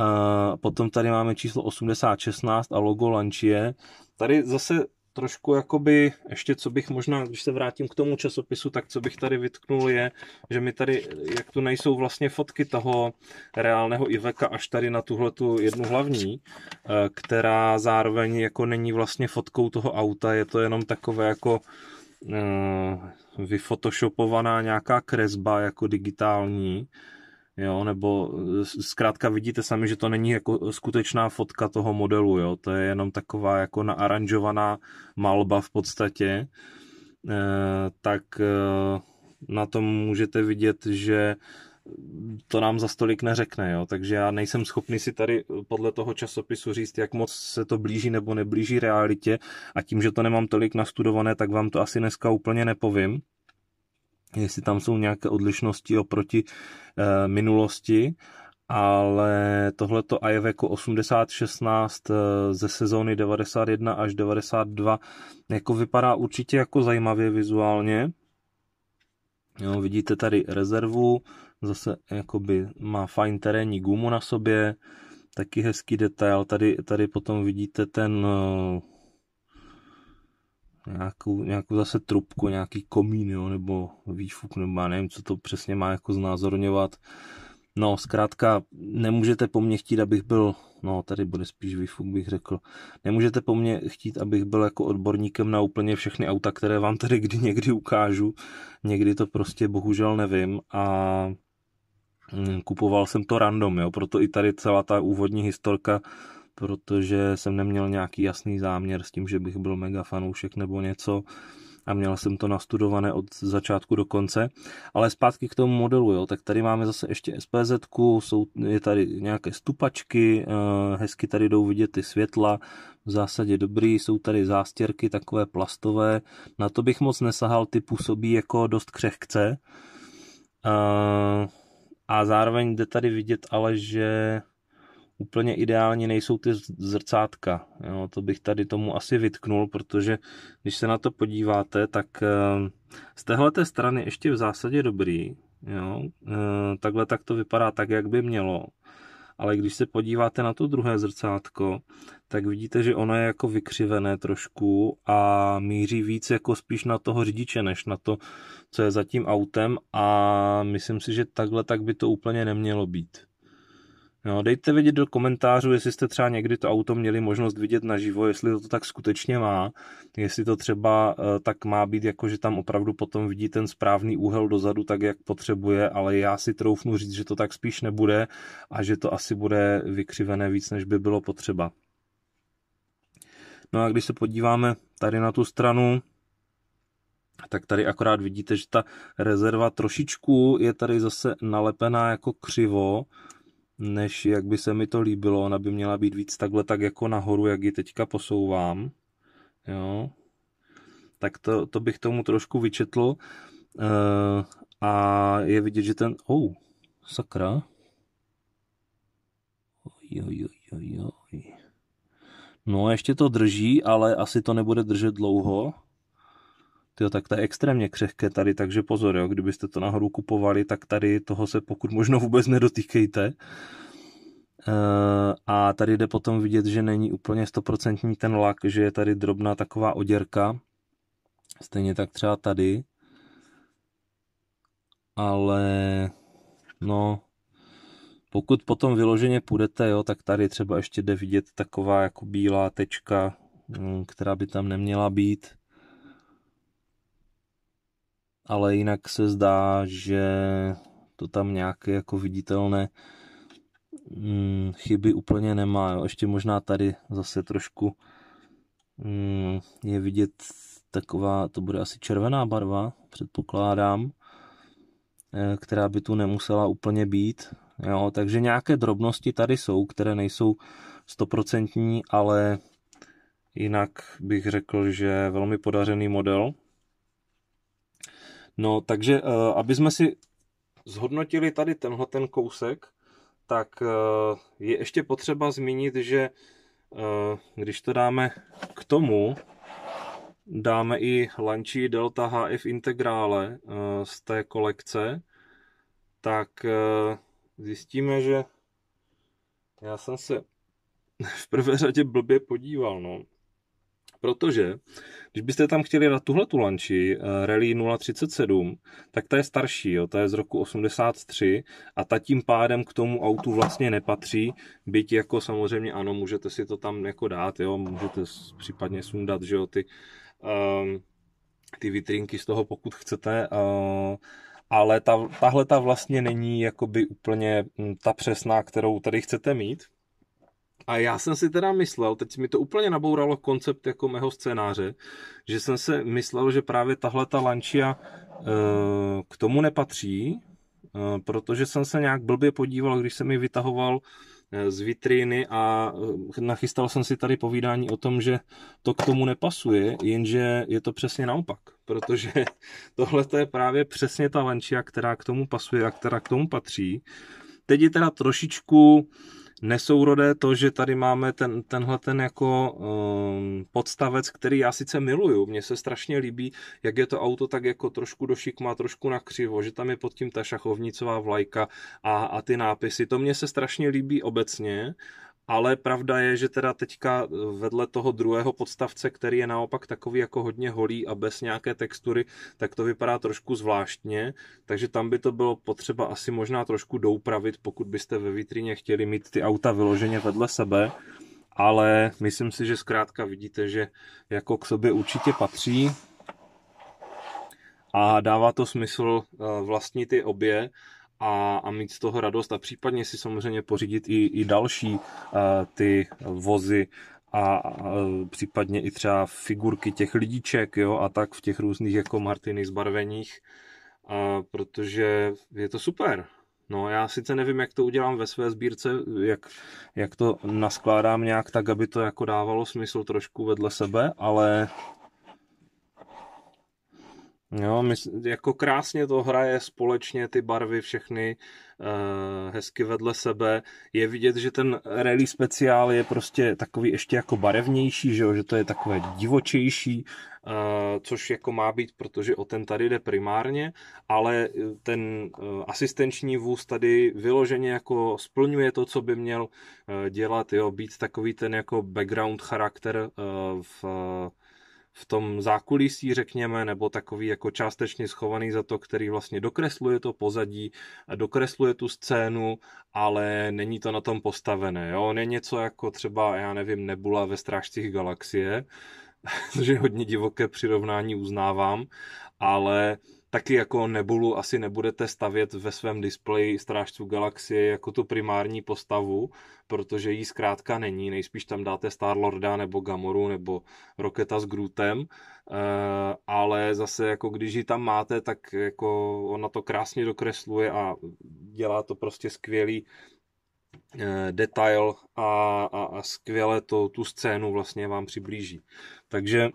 Speaker 1: eh, potom tady máme číslo 8016 a logo Lancie. Tady zase trošku jakoby, ještě co bych možná, když se vrátím k tomu časopisu, tak co bych tady vytknul je, že mi tady, jak tu nejsou vlastně fotky toho reálného Iveka až tady na tuhle tu jednu hlavní, eh, která zároveň jako není vlastně fotkou toho auta, je to jenom takové jako eh, vyfotoshopovaná nějaká kresba jako digitální, jo, nebo eh, zkrátka vidíte sami, že to není jako eh, skutečná fotka toho modelu, jo, to je jenom taková jako naaranžovaná malba v podstatě, eh, tak na tom můžete vidět, že to nám za stolik neřekne, jo? takže já nejsem schopný si tady podle toho časopisu říct, jak moc se to blíží nebo neblíží realitě a tím, že to nemám tolik nastudované, tak vám to asi dneska úplně nepovím jestli tam jsou nějaké odlišnosti oproti eh, minulosti, ale tohleto Ajev jako 80 eh, ze sezóny 91 až 92 jako vypadá určitě jako zajímavě vizuálně. Jo, vidíte tady rezervu, zase jakoby má fajn terénní gumu na sobě, taky hezký detail. Tady, tady potom vidíte ten eh, nějakou, nějakou zase trubku, nějaký komín, jo, nebo výfuk, nebo já nevím, co to přesně má jako znázorňovat. No, zkrátka, nemůžete po mně chtít, abych byl, no, tady bude spíš výfuk, bych řekl, nemůžete po mně chtít, abych byl jako odborníkem na úplně všechny auta, které vám tady kdy někdy ukážu. Někdy to prostě bohužel nevím a mm, kupoval jsem to random, jo, proto i tady celá ta úvodní historka protože jsem neměl nějaký jasný záměr s tím, že bych byl mega fanoušek nebo něco a měl jsem to nastudované od začátku do konce. Ale zpátky k tomu modelu, jo, tak tady máme zase ještě SPZ, jsou, je tady nějaké stupačky, eh, hezky tady jdou vidět ty světla, v zásadě dobrý, jsou tady zástěrky takové plastové, na to bych moc nesahal, ty působí jako dost křehkce. Eh, a zároveň jde tady vidět ale, že úplně ideálně nejsou ty zrcátka. Jo, to bych tady tomu asi vytknul, protože když se na to podíváte, tak eh, z téhle strany ještě v zásadě dobrý. Jo, eh, takhle tak to vypadá tak, jak by mělo. Ale když se podíváte na to druhé zrcátko, tak vidíte, že ono je jako vykřivené trošku a míří víc jako spíš na toho řidiče, než na to, co je za tím autem a myslím si, že takhle tak by to úplně nemělo být. No, dejte vědět do komentářů, jestli jste třeba někdy to auto měli možnost vidět naživo, jestli to tak skutečně má, jestli to třeba eh, tak má být, jako že tam opravdu potom vidí ten správný úhel dozadu, tak jak potřebuje, ale já si troufnu říct, že to tak spíš nebude a že to asi bude vykřivené víc, než by bylo potřeba. No a když se podíváme tady na tu stranu, tak tady akorát vidíte, že ta rezerva trošičku je tady zase nalepená jako křivo, než jak by se mi to líbilo. Ona by měla být víc takhle tak jako nahoru, jak ji teďka posouvám. Jo. Tak to, to bych tomu trošku vyčetl. E, a je vidět, že ten... Oh, sakra. Oj, oj, oj, oj. No, ještě to drží, ale asi to nebude držet dlouho. Tyjo, tak to je extrémně křehké tady, takže pozor, jo, kdybyste to nahoru kupovali, tak tady toho se pokud možno vůbec nedotýkejte. Eh, a tady jde potom vidět, že není úplně stoprocentní ten lak, že je tady drobná taková oděrka, stejně tak třeba tady, ale no, pokud potom vyloženě půjdete, jo, tak tady třeba ještě jde vidět taková jako bílá tečka, mm, která by tam neměla být ale jinak se zdá, že to tam nějaké jako viditelné mm, chyby úplně nemá. Jo. Ještě možná tady zase trošku mm, je vidět taková, to bude asi červená barva, předpokládám, eh, která by tu nemusela úplně být. Jo, takže nějaké drobnosti tady jsou, které nejsou stoprocentní, ale jinak bych řekl, že velmi podařený model. No, takže, eh, aby jsme si zhodnotili tady tenhle ten kousek, tak eh, je ještě potřeba zmínit, že eh, když to dáme k tomu, dáme i lančí Delta HF Integrále z té kolekce, tak zjistíme, že já jsem se *laughs* v prvé řadě blbě podíval, no protože když byste tam chtěli na tuhle tu lanči eh, Rally 037, tak ta je starší, jo, ta je z roku 83 a ta tím pádem k tomu autu vlastně nepatří, byť jako samozřejmě ano, můžete si to tam jako dát, jo, můžete případně sundat, že jo, ty, um, ty vitrinky z toho, pokud chcete, uh, ale ta, tahle ta vlastně není jakoby úplně hm, ta přesná, kterou tady chcete mít, a já jsem si teda myslel, teď mi to úplně nabouralo koncept jako mého scénáře, že jsem se myslel, že právě tahle ta lančia eh, k tomu nepatří, eh, protože jsem se nějak blbě podíval, když jsem ji vytahoval eh, z vitriny a nachystal jsem si tady povídání o tom, že to k tomu nepasuje, jenže je to přesně naopak, protože *laughs* tohle je právě přesně ta lančia, která k tomu pasuje a která k tomu patří. Teď je teda trošičku uh, nesourodé to, že tady máme ten, tenhle ten jako um, podstavec, který já sice miluju, mně se strašně líbí, jak je to auto tak jako trošku do šikma, trošku na křivo, že tam je pod tím ta šachovnicová vlajka a, a ty nápisy. To mně se strašně líbí obecně, ale pravda je, že teda teďka eh, vedle toho druhého podstavce, který je naopak takový jako hodně holý a bez nějaké textury, tak to vypadá trošku zvláštně, takže tam by to bylo potřeba asi možná trošku doupravit, pokud byste ve vitrině chtěli mít ty auta vyloženě vedle sebe, ale myslím si, že zkrátka vidíte, že jako k sobě určitě patří a dává to smysl eh, vlastní ty obě a, a mít z toho radost a případně si samozřejmě pořídit i, i další ty vozy a, a případně i třeba figurky těch lidiček jo, a tak v těch různých jako Martiny zbarveních, a, protože je to super. No, já sice nevím, jak to udělám ve své sbírce, jak, jak to naskládám nějak tak, aby to jako dávalo smysl trošku vedle sebe, ale Jo, my, jako krásně to hraje společně, ty barvy všechny uh, hezky vedle sebe. Je vidět, že ten rally speciál je prostě takový ještě jako barevnější, že, jo, že to je takové divočejší, uh, což jako má být, protože o ten tady jde primárně, ale eh, ten uh, asistenční vůz tady vyloženě jako splňuje to, co by měl uh, dělat, jo, být takový ten jako background charakter uh, v uh, v tom zákulisí, řekněme, nebo takový jako částečně schovaný za to, který vlastně dokresluje to pozadí, dokresluje tu scénu, ale není to na tom postavené. Jo? On je něco jako třeba, já nevím, Nebula ve Strážcích galaxie, *laughs* což je hodně divoké přirovnání, uznávám, ale taky jako Nebulu asi nebudete stavět ve svém displeji Strážců galaxie jako tu primární postavu, protože jí zkrátka není. Nejspíš tam dáte Starlorda nebo Gamoru nebo Roketa s Grootem, eh, ale zase jako když ji tam máte, tak jako ona to krásně dokresluje a dělá to prostě skvělý eh, detail a, a, a skvěle to, tu scénu vlastně vám přiblíží. Takže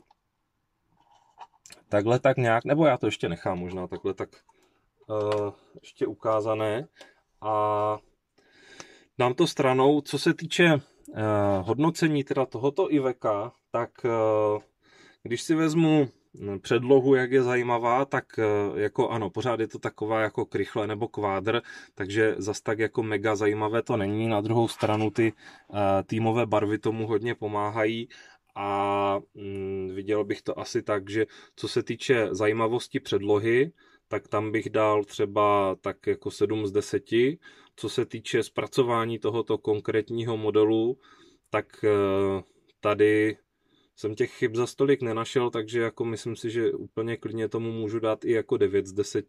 Speaker 1: takhle tak nějak, nebo já to ještě nechám možná takhle tak uh, ještě ukázané a dám to stranou. Co se týče uh, hodnocení teda tohoto Iveka, tak uh, když si vezmu hm, předlohu, jak je zajímavá, tak jako ano, pořád je to taková jako krychle nebo kvádr, takže zas tak jako mega zajímavé to není. Na druhou stranu ty týmové barvy tomu hodně pomáhají a mm, viděl bych to asi tak, že co se týče zajímavosti předlohy, tak tam bych dal třeba tak jako 7 z 10. Co se týče zpracování tohoto konkrétního modelu, tak eh, tady jsem těch chyb za stolik nenašel, takže jako myslím si, že úplně klidně tomu můžu dát i jako 9 z 10.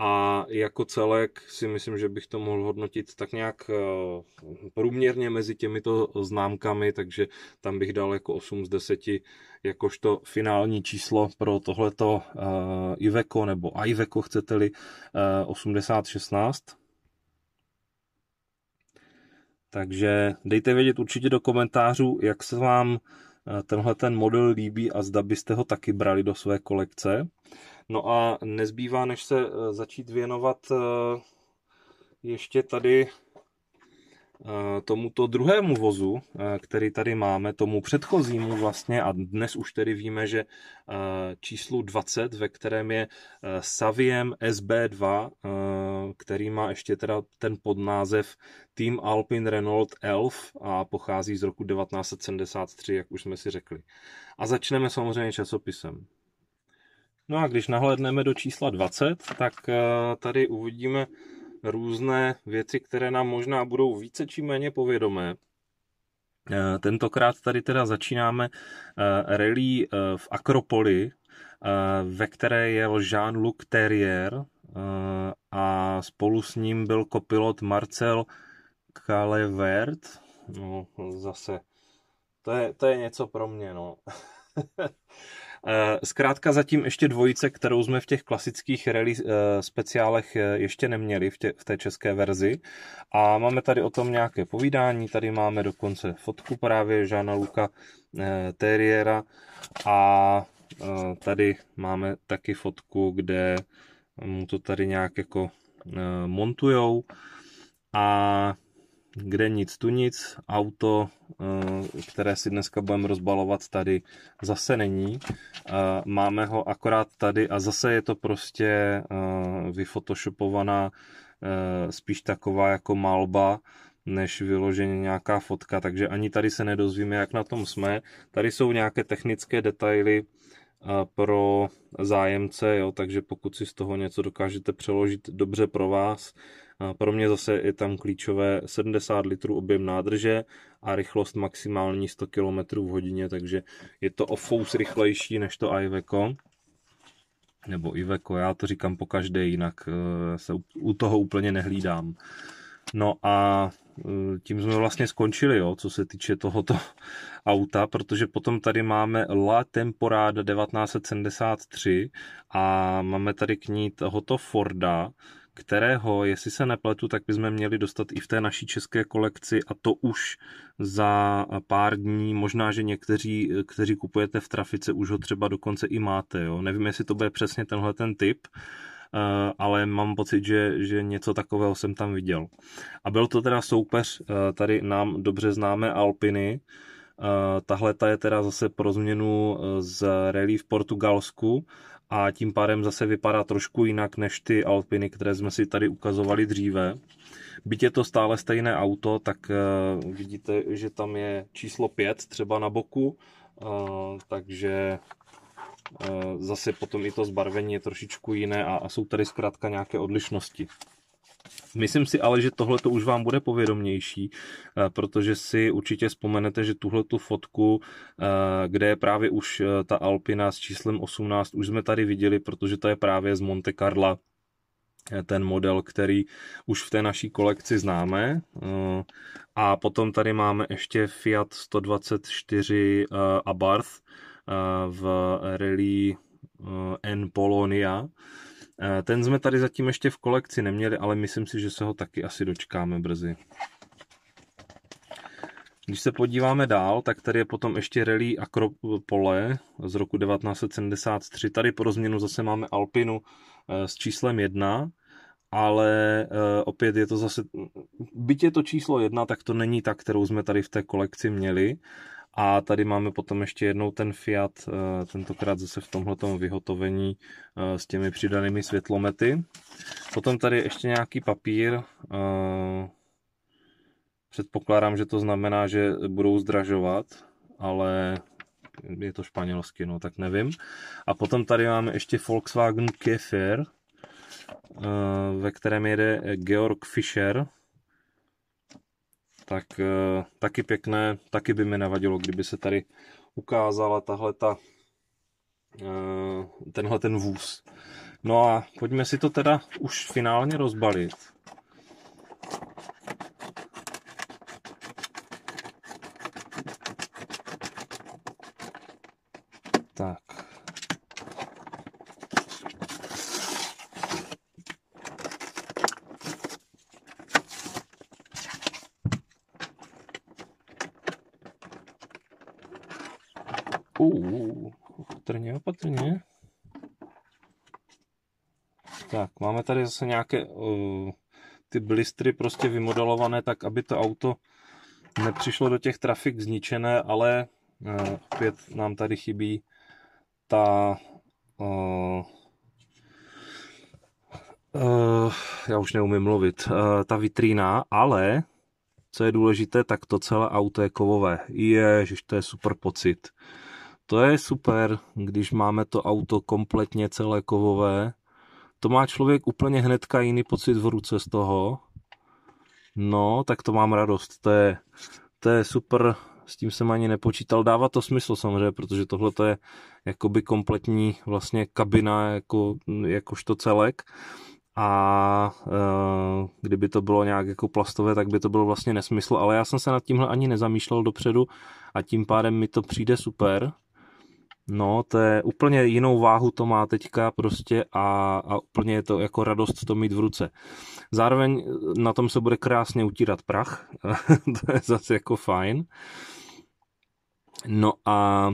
Speaker 1: A jako celek si myslím, že bych to mohl hodnotit tak nějak eh, průměrně mezi těmito známkami, takže tam bych dal jako 8 z 10 jakožto finální číslo pro tohleto eh, Iveco nebo Iveco chcete-li 8016. Eh, takže dejte vědět určitě do komentářů, jak se vám tenhle ten model líbí a zda byste ho taky brali do své kolekce. No a nezbývá, než se eh, začít věnovat eh, ještě tady eh, tomuto druhému vozu, který tady máme, tomu předchozímu vlastně a dnes už tedy víme, že číslu 20, ve kterém je Saviem SB2, který má ještě teda ten podnázev Team Alpine Renault Elf a pochází z roku 1973, jak už jsme si řekli. A začneme samozřejmě časopisem. No a když nahlédneme do čísla 20, tak eh, tady uvidíme různé věci, které nám možná budou více či méně povědomé. Eh, tentokrát tady teda začínáme eh, rally v Akropoli, ve které jel Jean-Luc Terrier a spolu s ním byl kopilot Marcel Calevert. No, zase, to je, to je něco pro mě, no. *laughs* Eh, zkrátka zatím ještě dvojice, kterou jsme v těch klasických rally eh, speciálech eh, ještě neměli v, tě, v té české verzi. A máme tady o tom nějaké povídání, tady máme dokonce fotku právě Žána Luka Terriera a tady máme taky fotku, kde mu to tady nějak jako montujou a kde nic tu nic, auto, eh, které si dneska budeme rozbalovat tady, zase není. Eh, máme ho akorát tady a zase je to prostě eh, vyfotoshopovaná spíš taková jako malba, než vyloženě nějaká fotka, takže ani tady se nedozvíme, jak na tom jsme. Tady jsou nějaké technické detaily pro zájemce, jo, takže pokud si z toho něco dokážete přeložit dobře pro vás, pro mě zase je tam klíčové 70 litrů objem nádrže a rychlost maximální 100 km v hodině, takže je to o fous rychlejší než to Iveco nebo Iveco, já to říkám po každé, jinak eh, se u toho úplně nehlídám. No a eh, tím jsme vlastně skončili, jo, co se týče tohoto *laughs* auta, protože potom tady máme La Temporada 1973 a máme tady k ní tohoto Forda, kterého, jestli se nepletu, tak bychom měli dostat i v té naší české kolekci a to už za pár dní. Možná, že někteří, kteří kupujete v trafice, už ho třeba dokonce i máte. Jo? Nevím, jestli to bude přesně tenhle ten typ, eh, ale mám pocit, že, že něco takového jsem tam viděl. A byl to teda soupeř eh, tady nám dobře známé Alpiny, eh, Tahle ta je teda zase pro změnu z rally v Portugalsku a tím pádem zase vypadá trošku jinak než ty Alpiny, které jsme si tady ukazovali dříve. Byť je to stále stejné auto, tak eh, vidíte, že tam je číslo 5 třeba na boku, eh, takže eh, zase potom i to zbarvení je trošičku jiné a, jsou tady zkrátka nějaké odlišnosti. Myslím si ale, že tohle to už vám bude povědomější, eh, protože si určitě vzpomenete, že tuhle tu fotku, eh, kde je právě už eh, ta Alpina s číslem 18, už jsme tady viděli, protože to je právě z Monte Carla ten model, který už v té naší kolekci známe. A potom tady máme ještě Fiat 124 Abarth v rally N Polonia Eh, ten jsme tady zatím ještě v kolekci neměli, ale myslím si, že se ho taky asi dočkáme brzy. Když se podíváme dál, tak tady je potom ještě rally Akropole z roku 1973. Tady po změnu zase máme Alpinu eh, s číslem 1, ale eh, opět je to zase, byť je to číslo 1, tak to není ta, kterou jsme tady v té kolekci měli. A tady máme potom ještě jednou ten Fiat, eh, tentokrát zase v tomhletom vyhotovení eh, s těmi přidanými světlomety. Potom tady ještě nějaký papír, eh, předpokládám, že to znamená, že budou zdražovat, ale je to španělsky, no tak nevím. A potom tady máme ještě Volkswagen Kefir, ve kterém jede Georg Fischer, tak eh, taky pěkné, taky by mi nevadilo, kdyby se tady ukázala tahle ta, eh, tenhle ten vůz. No a pojďme si to teda už finálně rozbalit. patrně. Tak, máme tady zase nějaké uh, ty blistry prostě vymodelované tak, aby to auto nepřišlo do těch trafik zničené, ale uh, opět nám tady chybí ta uh, Uh, já už neumím mluvit, uh, ta vitrína, ale co je důležité, tak to celé auto je kovové. Ježiš, to je super pocit. To je super, když máme to auto kompletně celé kovové. To má člověk úplně hnedka jiný pocit v ruce z toho. No, tak to mám radost. To je, to je super, s tím jsem ani nepočítal. Dává to smysl samozřejmě, protože tohle to je jakoby kompletní vlastně kabina jako, jakožto celek a e, kdyby to bylo nějak jako plastové, tak by to bylo vlastně nesmysl, ale já jsem se nad tímhle ani nezamýšlel dopředu a tím pádem mi to přijde super. No, to je úplně jinou váhu to má teďka prostě a, a úplně je to jako radost to mít v ruce. Zároveň na tom se bude krásně utírat prach, *laughs* to je zase jako fajn. No a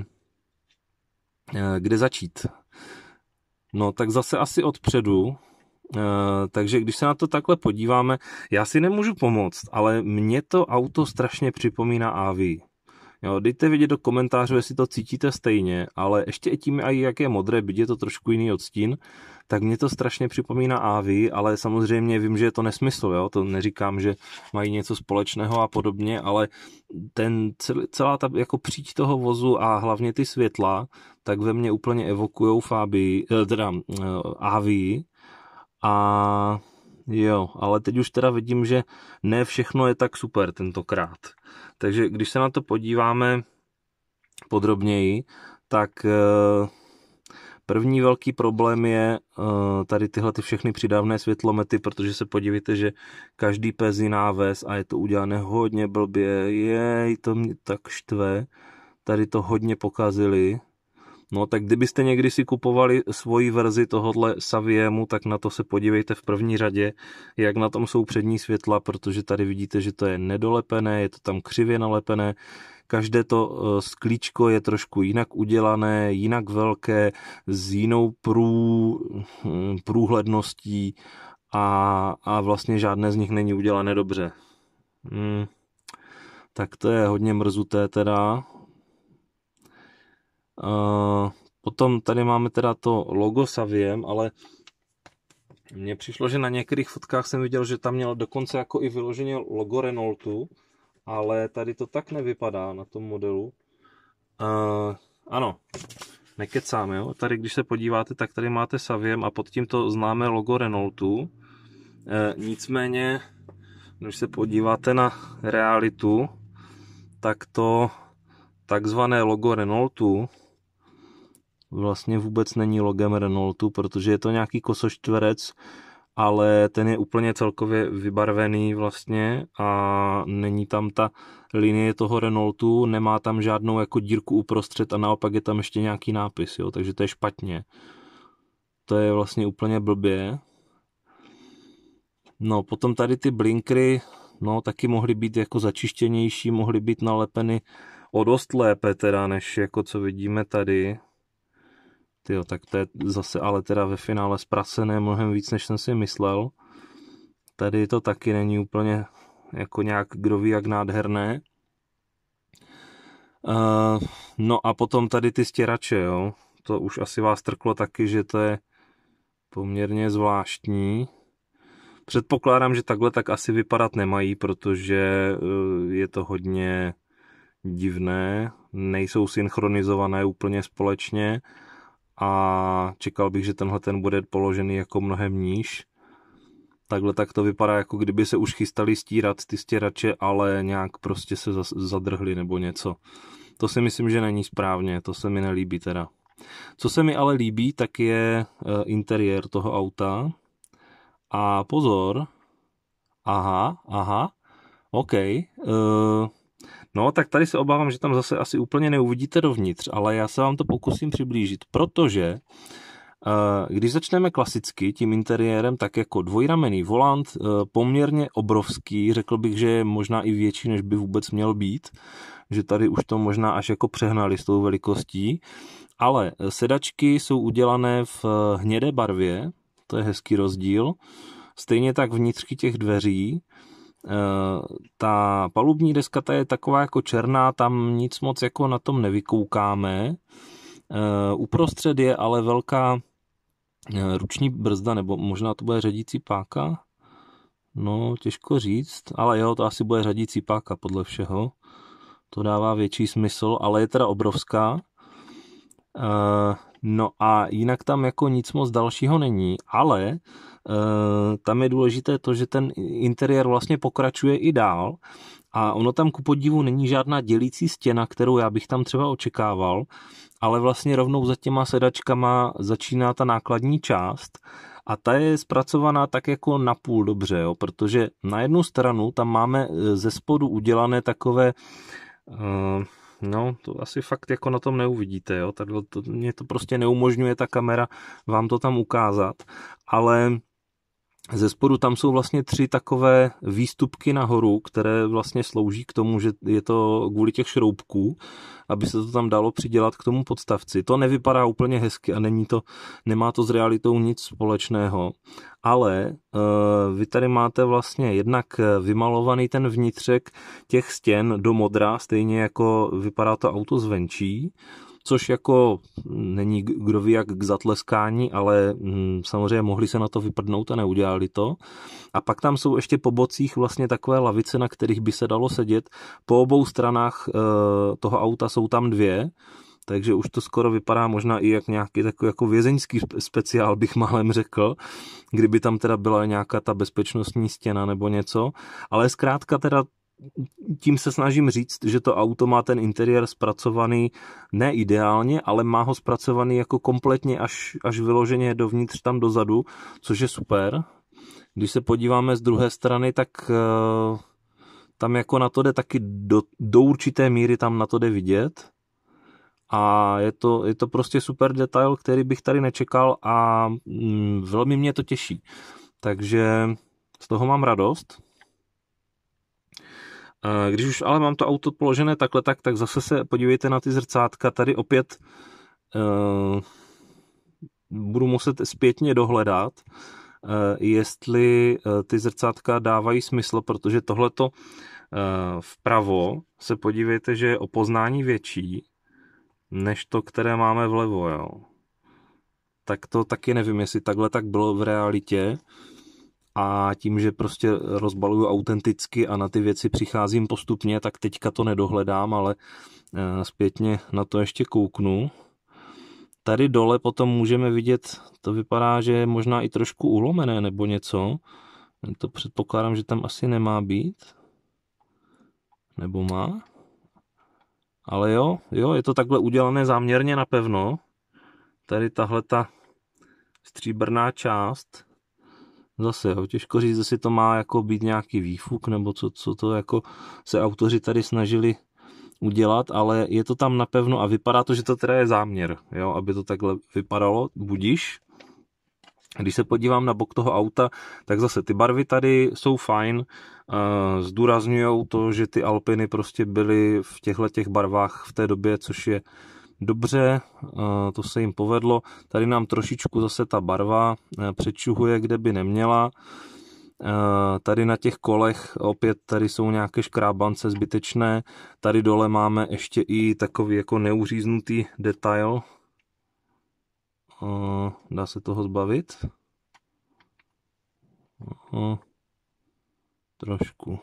Speaker 1: eh, kde začít? No tak zase asi odpředu, eh, takže když se na to takhle podíváme, já si nemůžu pomoct, ale mě to auto strašně připomíná AVI. Jo, dejte vědět do komentářů, jestli to cítíte stejně, ale ještě i tím, jak je modré, byť je to trošku jiný odstín, tak mě to strašně připomíná Avi, ale samozřejmě vím, že je to nesmysl, jo? to neříkám, že mají něco společného a podobně, ale ten, celá ta jako příč toho vozu a hlavně ty světla, tak ve mně úplně evokujou Fabii, eh, teda Avi eh, a Jo, ale teď už teda vidím, že ne všechno je tak super tentokrát. Takže když se na to podíváme podrobněji, tak eh, První velký problém je eh, tady tyhle ty všechny přidávné světlomety, protože se podívejte, že každý pes jiná ves a je to udělané hodně blbě. Jej, to mě tak štve. Tady to hodně pokazili. No tak kdybyste někdy si kupovali svoji verzi tohohle Saviemu, tak na to se podívejte v první řadě, jak na tom jsou přední světla, protože tady vidíte, že to je nedolepené, je to tam křivě nalepené, každé to eh, sklíčko je trošku jinak udělané, jinak velké, s jinou prů, hm, průhledností a, a vlastně žádné z nich není udělané dobře. Hmm. Tak to je hodně mrzuté teda, Eh, potom tady máme teda to logo Saviem, ale mně přišlo, že na některých fotkách jsem viděl, že tam měl dokonce jako i vyloženě logo Renaultu, ale tady to tak nevypadá na tom modelu. Uh, ano, nekecám, jo. Tady, když se podíváte, tak tady máte Saviem a pod tím to známe logo Renaultu. Eh, nicméně, když se podíváte na realitu, tak to takzvané logo Renaultu vlastně vůbec není logem Renaultu, protože je to nějaký kosoštverec, ale ten je úplně celkově vybarvený vlastně a není tam ta linie toho Renaultu, nemá tam žádnou jako dírku uprostřed a naopak je tam ještě nějaký nápis, jo, takže to je špatně. To je vlastně úplně blbě. No, potom tady ty blinkry, no, taky mohly být jako začištěnější, mohly být nalepeny o dost lépe teda, než jako co vidíme tady. Tyjo, tak to je zase ale teda ve finále zprasené mnohem víc, než jsem si myslel. Tady to taky není úplně jako nějak kdo ví jak nádherné. Uh, no a potom tady ty stěrače, jo. To už asi vás trklo taky, že to je poměrně zvláštní. Předpokládám, že takhle tak asi vypadat nemají, protože eh, je to hodně divné, nejsou synchronizované úplně společně a čekal bych, že tenhle ten bude položený jako mnohem níž. Takhle tak to vypadá, jako kdyby se už chystali stírat ty stěrače, ale nějak prostě se zadrhli nebo něco. To si myslím, že není správně, to se mi nelíbí teda. Co se mi ale líbí, tak je e, interiér toho auta. A pozor, aha, aha, OK, uh, No, tak tady se obávám, že tam zase asi úplně neuvidíte dovnitř, ale já se vám to pokusím přiblížit, protože eh, když začneme klasicky tím interiérem, tak jako dvojramený volant, eh, poměrně obrovský, řekl bych, že je možná i větší, než by vůbec měl být, že tady už to možná až jako přehnali s tou velikostí, ale eh, sedačky jsou udělané v hnědé barvě, to je hezký rozdíl, stejně tak vnitřky těch dveří, Eh, ta palubní deska ta je taková jako černá, tam nic moc jako na tom nevykoukáme. Eh, uprostřed je ale velká eh, ruční brzda, nebo možná to bude řadící páka. No, těžko říct, ale jo, to asi bude řadící páka podle všeho. To dává větší smysl, ale je teda obrovská. No a jinak tam jako nic moc dalšího není, ale e, tam je důležité to, že ten interiér vlastně pokračuje i dál a ono tam ku podivu není žádná dělící stěna, kterou já bych tam třeba očekával, ale vlastně rovnou za těma sedačkama začíná ta nákladní část a ta je zpracovaná tak jako napůl dobře, jo, protože na jednu stranu tam máme eh, ze spodu udělané takové... E, No, to asi fakt jako na tom neuvidíte, jo. Tady to, mě to prostě neumožňuje ta kamera vám to tam ukázat, ale ze spodu tam jsou vlastně tři takové výstupky nahoru, které vlastně slouží k tomu, že je to kvůli těch šroubků, aby se to tam dalo přidělat k tomu podstavci. To nevypadá úplně hezky a není to, nemá to s realitou nic společného, ale e, vy tady máte vlastně jednak vymalovaný ten vnitřek těch stěn do modra, stejně jako vypadá to auto zvenčí, což jako není kdo ví jak k zatleskání, ale hm, samozřejmě mohli se na to vyprdnout a neudělali to. A pak tam jsou ještě po bocích vlastně takové lavice, na kterých by se dalo sedět. Po obou stranách e, toho auta jsou tam dvě, takže už to skoro vypadá možná i jak nějaký takový jako vězeňský speciál bych málem řekl, kdyby tam teda byla nějaká ta bezpečnostní stěna nebo něco, ale zkrátka teda tím se snažím říct, že to auto má ten interiér zpracovaný ne ideálně, ale má ho zpracovaný jako kompletně až, až vyloženě dovnitř tam dozadu, což je super. Když se podíváme z druhé strany, tak eh, tam jako na to jde taky do, do určité míry tam na to jde vidět. A je to, je to prostě super detail, který bych tady nečekal a mm, velmi mě to těší. Takže z toho mám radost. Eh, když už ale mám to auto položené takhle, tak, tak zase se podívejte na ty zrcátka. Tady opět uh, budu muset zpětně dohledat, uh, jestli uh, ty zrcátka dávají smysl, protože tohleto uh, vpravo se podívejte, že je o poznání větší než to, které máme vlevo. Jo. Tak to taky nevím, jestli takhle tak bylo v realitě a tím, že prostě rozbaluju autenticky a na ty věci přicházím postupně, tak teďka to nedohledám, ale eh, zpětně na to ještě kouknu. Tady dole potom můžeme vidět, to vypadá, že je možná i trošku ulomené nebo něco. To předpokládám, že tam asi nemá být. Nebo má? Ale jo, jo, je to takhle udělané záměrně napevno. Tady tahle ta stříbrná část, zase, jo, těžko říct, jestli to má jako být nějaký výfuk, nebo co, co to jako se autoři tady snažili udělat, ale je to tam napevno a vypadá to, že to teda je záměr, jo, aby to takhle vypadalo, budíš. Když se podívám na bok toho auta, tak zase ty barvy tady jsou fajn, eh, zdůrazňují to, že ty Alpiny prostě byly v těchto těch barvách v té době, což je dobře, eh, to se jim povedlo. Tady nám trošičku zase ta barva eh, přečuhuje, kde by neměla. Eh, tady na těch kolech opět tady jsou nějaké škrábance zbytečné. Tady dole máme ještě i takový jako neuříznutý detail. Dá se toho zbavit? Trošku.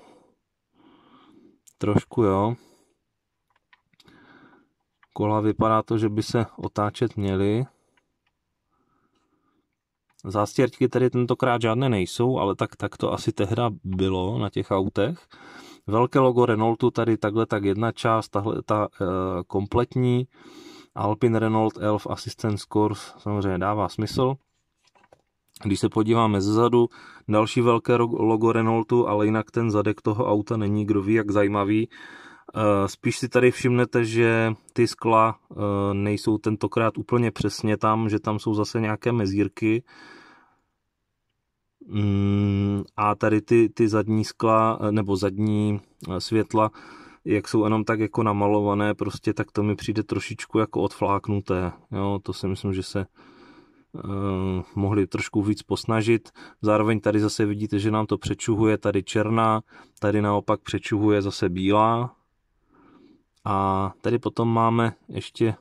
Speaker 1: Trošku jo kola. Vypadá to, že by se otáčet měly. Zástěrčky tady tentokrát žádné nejsou, ale tak, tak to asi tehda bylo na těch autech. Velké logo Renaultu tady takhle tak jedna část, tahle ta e, kompletní. Alpine Renault Elf Assistance Course samozřejmě dává smysl. Když se podíváme zezadu, další velké logo Renaultu, ale jinak ten zadek toho auta není kdo ví jak zajímavý. Eh, spíš si tady všimnete, že ty skla eh, nejsou tentokrát úplně přesně tam, že tam jsou zase nějaké mezírky. Mm, a tady ty, ty zadní skla eh, nebo zadní světla, jak jsou jenom tak jako namalované, prostě tak to mi přijde trošičku jako odfláknuté. Jo, to si myslím, že se Uh, mohli trošku víc posnažit. Zároveň tady zase vidíte, že nám to přečuhuje, tady černá, tady naopak přečuhuje zase bílá, a tady potom máme ještě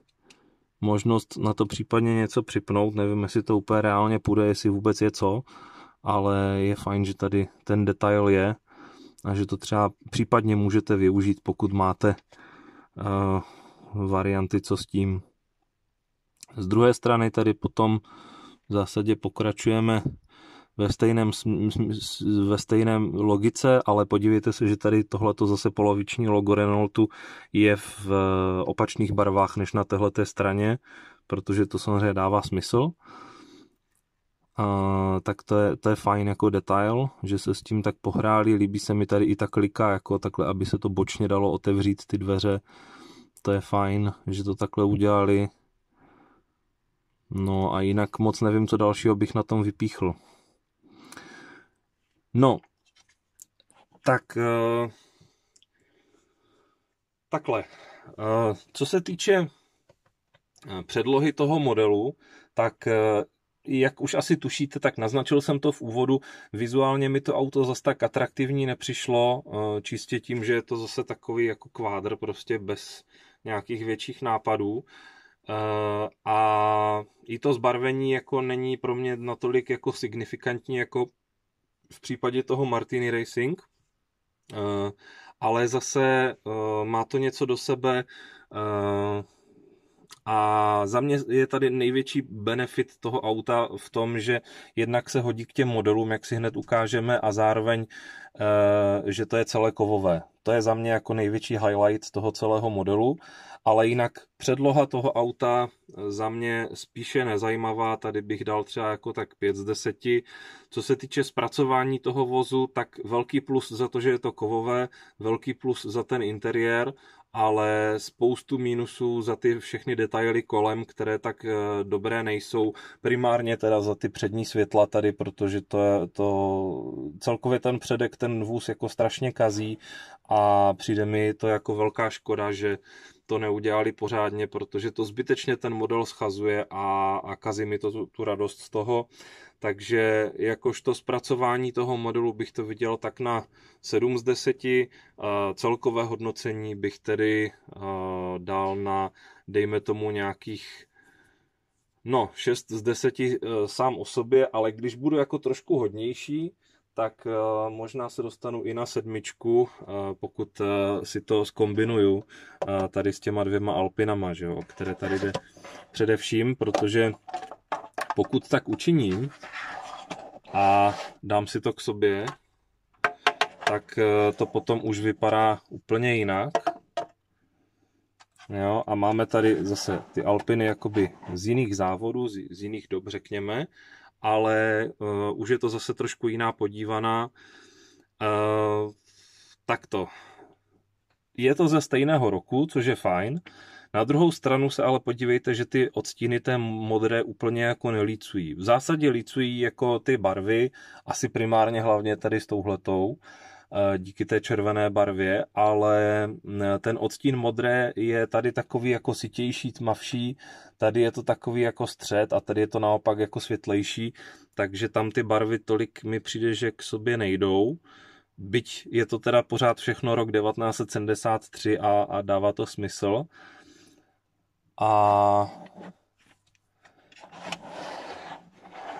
Speaker 1: možnost na to případně něco připnout, nevím, jestli to úplně reálně půjde, jestli vůbec je co, ale je fajn, že tady ten detail je a že to třeba případně můžete využít, pokud máte uh, varianty, co s tím. Z druhé strany tady potom v zásadě pokračujeme ve stejném, ve stejném logice, ale podívejte se, že tady tohleto zase poloviční logo Renaultu je v eh, opačných barvách než na téhleté straně, protože to samozřejmě dává smysl. Uh, tak to je, to je fajn jako detail, že se s tím tak pohráli, líbí se mi tady i ta klika, jako takhle, aby se to bočně dalo otevřít ty dveře, to je fajn, že to takhle udělali. No a jinak moc nevím, co dalšího bych na tom vypíchl. No, tak eh, takhle. Eh, co se týče eh, předlohy toho modelu, tak jak už asi tušíte, tak naznačil jsem to v úvodu. Vizuálně mi to auto zase tak atraktivní nepřišlo, čistě tím, že je to zase takový jako kvádr, prostě bez nějakých větších nápadů. A i to zbarvení jako není pro mě natolik jako signifikantní, jako v případě toho Martini Racing, eh, ale zase eh, má to něco do sebe eh, a za mě je tady největší benefit toho auta v tom, že jednak se hodí k těm modelům, jak si hned ukážeme, a zároveň, eh, že to je celé kovové. To je za mě jako největší highlight toho celého modelu, ale jinak předloha toho auta eh, za mě spíše nezajímavá, tady bych dal třeba jako tak 5 z 10. Co se týče zpracování toho vozu, tak velký plus za to, že je to kovové, velký plus za ten interiér, ale spoustu mínusů za ty všechny detaily kolem, které tak eh, dobré nejsou. Primárně teda za ty přední světla tady, protože to, je to celkově ten předek, ten vůz jako strašně kazí a přijde mi to jako velká škoda, že to neudělali pořádně, protože to zbytečně ten model schazuje a, a kazí mi to tu, tu radost z toho. Takže jakožto zpracování toho modelu bych to viděl tak na 7 z 10. Celkové hodnocení bych tedy dal na, dejme tomu, nějakých no, 6 z 10 e, sám o sobě, ale když budu jako trošku hodnější, tak e, možná se dostanu i na sedmičku, e, pokud si to zkombinuju tady s těma dvěma Alpinama, že jo, které tady jde především, protože pokud tak učiním a dám si to k sobě, tak eh, to potom už vypadá úplně jinak. Jo, a máme tady zase ty Alpiny jakoby z jiných závodů, z, z jiných dob řekněme, ale uh, už je to zase trošku jiná podívaná. Uh, eh, takto. Je to ze stejného roku, což je fajn, na druhou stranu se ale podívejte, že ty odstíny té modré úplně jako nelícují. V zásadě lícují jako ty barvy, asi primárně hlavně tady s touhletou, eh, díky té červené barvě, ale mm, ten odstín modré je tady takový jako sitější, tmavší, tady je to takový jako střed a tady je to naopak jako světlejší, takže tam ty barvy tolik mi přijde, že k sobě nejdou. Byť je to teda pořád všechno rok 1973 a, a dává to smysl, a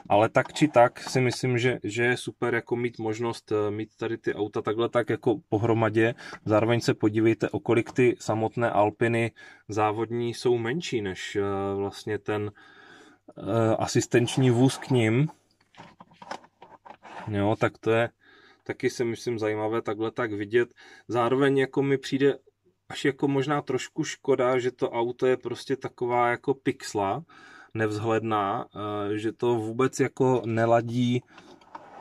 Speaker 1: ale tak či tak si myslím, že, že je super jako mít možnost eh, mít tady ty auta takhle tak jako pohromadě. Zároveň se podívejte, o kolik ty samotné Alpiny závodní jsou menší než eh, vlastně ten eh, asistenční vůz k ním. Jo, tak to je taky si myslím zajímavé takhle tak vidět. Zároveň jako mi přijde až jako možná trošku škoda, že to auto je prostě taková jako pixla, nevzhledná, eh, že to vůbec jako neladí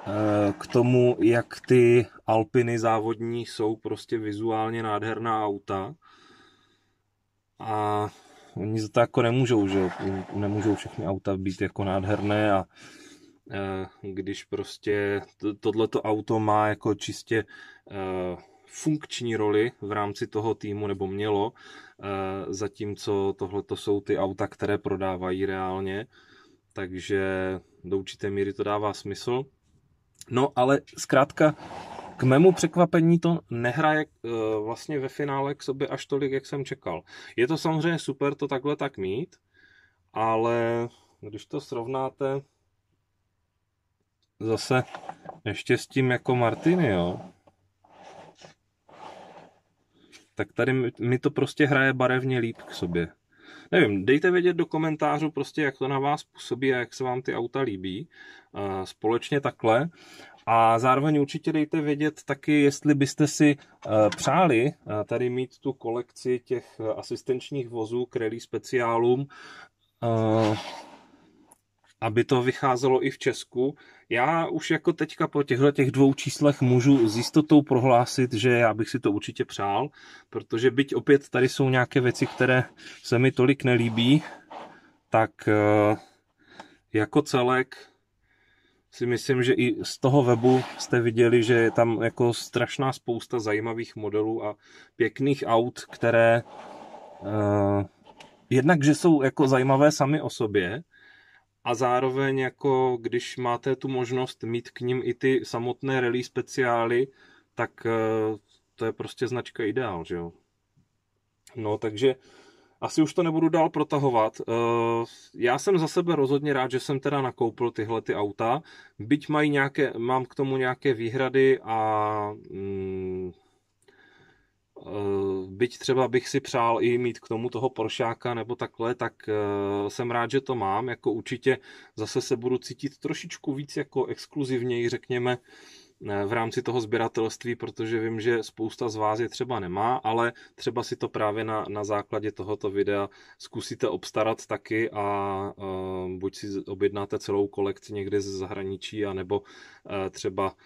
Speaker 1: eh, k tomu, jak ty Alpiny závodní jsou prostě vizuálně nádherná auta. A oni za to jako nemůžou, že nemůžou všechny auta být jako nádherné a eh, když prostě tohleto auto má jako čistě funkční roli v rámci toho týmu, nebo mělo, eh, zatímco tohle to jsou ty auta, které prodávají reálně, takže do určité míry to dává smysl. No ale zkrátka k mému překvapení to nehraje eh, vlastně ve finále k sobě až tolik, jak jsem čekal. Je to samozřejmě super to takhle tak mít, ale když to srovnáte zase ještě s tím jako Martiny, jo, tak tady mi to prostě hraje barevně líp k sobě. Nevím, dejte vědět do komentářů prostě, jak to na vás působí a jak se vám ty auta líbí. Eh, společně takhle. A zároveň určitě dejte vědět taky, jestli byste si eh, přáli eh, tady mít tu kolekci těch asistenčních vozů k rally speciálům, aby to vycházelo i v Česku já už jako teďka po těchto těch dvou číslech můžu s jistotou prohlásit, že já bych si to určitě přál, protože byť opět tady jsou nějaké věci, které se mi tolik nelíbí, tak eh, jako celek si myslím, že i z toho webu jste viděli, že je tam jako strašná spousta zajímavých modelů a pěkných aut, které eh, jednak, že jsou jako zajímavé sami o sobě, a zároveň jako když máte tu možnost mít k ním i ty samotné rally speciály, tak eh, to je prostě značka ideál, že jo. No takže asi už to nebudu dál protahovat. Eh, já jsem za sebe rozhodně rád, že jsem teda nakoupil tyhle ty auta, byť mají nějaké, mám k tomu nějaké výhrady a mm, Eh, byť třeba bych si přál i mít k tomu toho poršáka nebo takhle, tak eh, jsem rád, že to mám. Jako určitě zase se budu cítit trošičku víc jako exkluzivněji, řekněme, eh, v rámci toho sběratelství, protože vím, že spousta z vás je třeba nemá, ale třeba si to právě na, na základě tohoto videa zkusíte obstarat taky a uh, buď si objednáte celou kolekci někde ze zahraničí, anebo uh, třeba uh,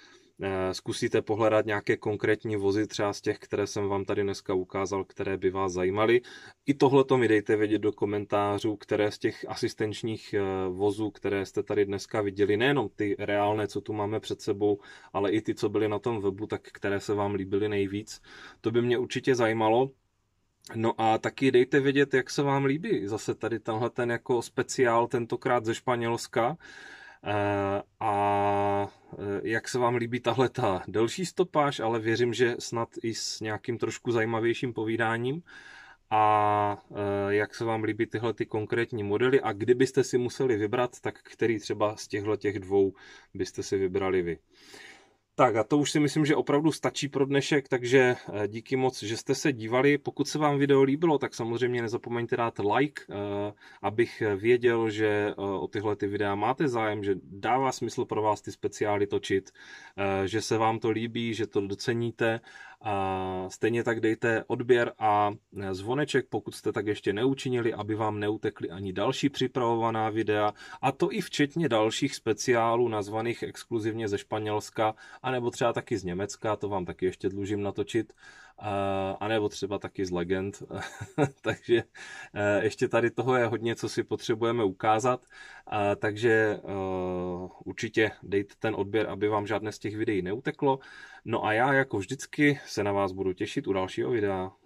Speaker 1: Eh, zkusíte pohledat nějaké konkrétní vozy, třeba z těch, které jsem vám tady dneska ukázal, které by vás zajímaly. I tohle to mi dejte vědět do komentářů, které z těch asistenčních eh, vozů, které jste tady dneska viděli, nejenom ty reálné, co tu máme před sebou, ale i ty, co byly na tom webu, tak které se vám líbily nejvíc. To by mě určitě zajímalo. No a taky dejte vědět, jak se vám líbí zase tady tenhle ten jako speciál, tentokrát ze Španělska. Eh, a eh, jak se vám líbí tahle ta delší stopáž, ale věřím, že snad i s nějakým trošku zajímavějším povídáním. A eh, jak se vám líbí tyhle ty konkrétní modely a kdybyste si museli vybrat, tak který třeba z těchto těch dvou byste si vybrali vy. Tak a to už si myslím, že opravdu stačí pro dnešek, takže eh, díky moc, že jste se dívali. Pokud se vám video líbilo, tak samozřejmě nezapomeňte dát like, eh, abych věděl, že eh, o tyhle ty videa máte zájem, že dává smysl pro vás ty speciály točit, že se vám to líbí, že to doceníte a stejně tak dejte odběr a e, zvoneček, pokud jste tak ještě neučinili, aby vám neutekly ani další připravovaná videa, a to i včetně dalších speciálů nazvaných exkluzivně ze Španělska, anebo třeba taky z Německa, to vám taky ještě dlužím natočit a, a nebo třeba taky z legend. *laughs* takže e, ještě tady toho je hodně, co si potřebujeme ukázat, a, takže uh, určitě dejte ten odběr, aby vám žádné z těch videí neuteklo. No a já jako vždycky se na vás budu těšit u dalšího videa.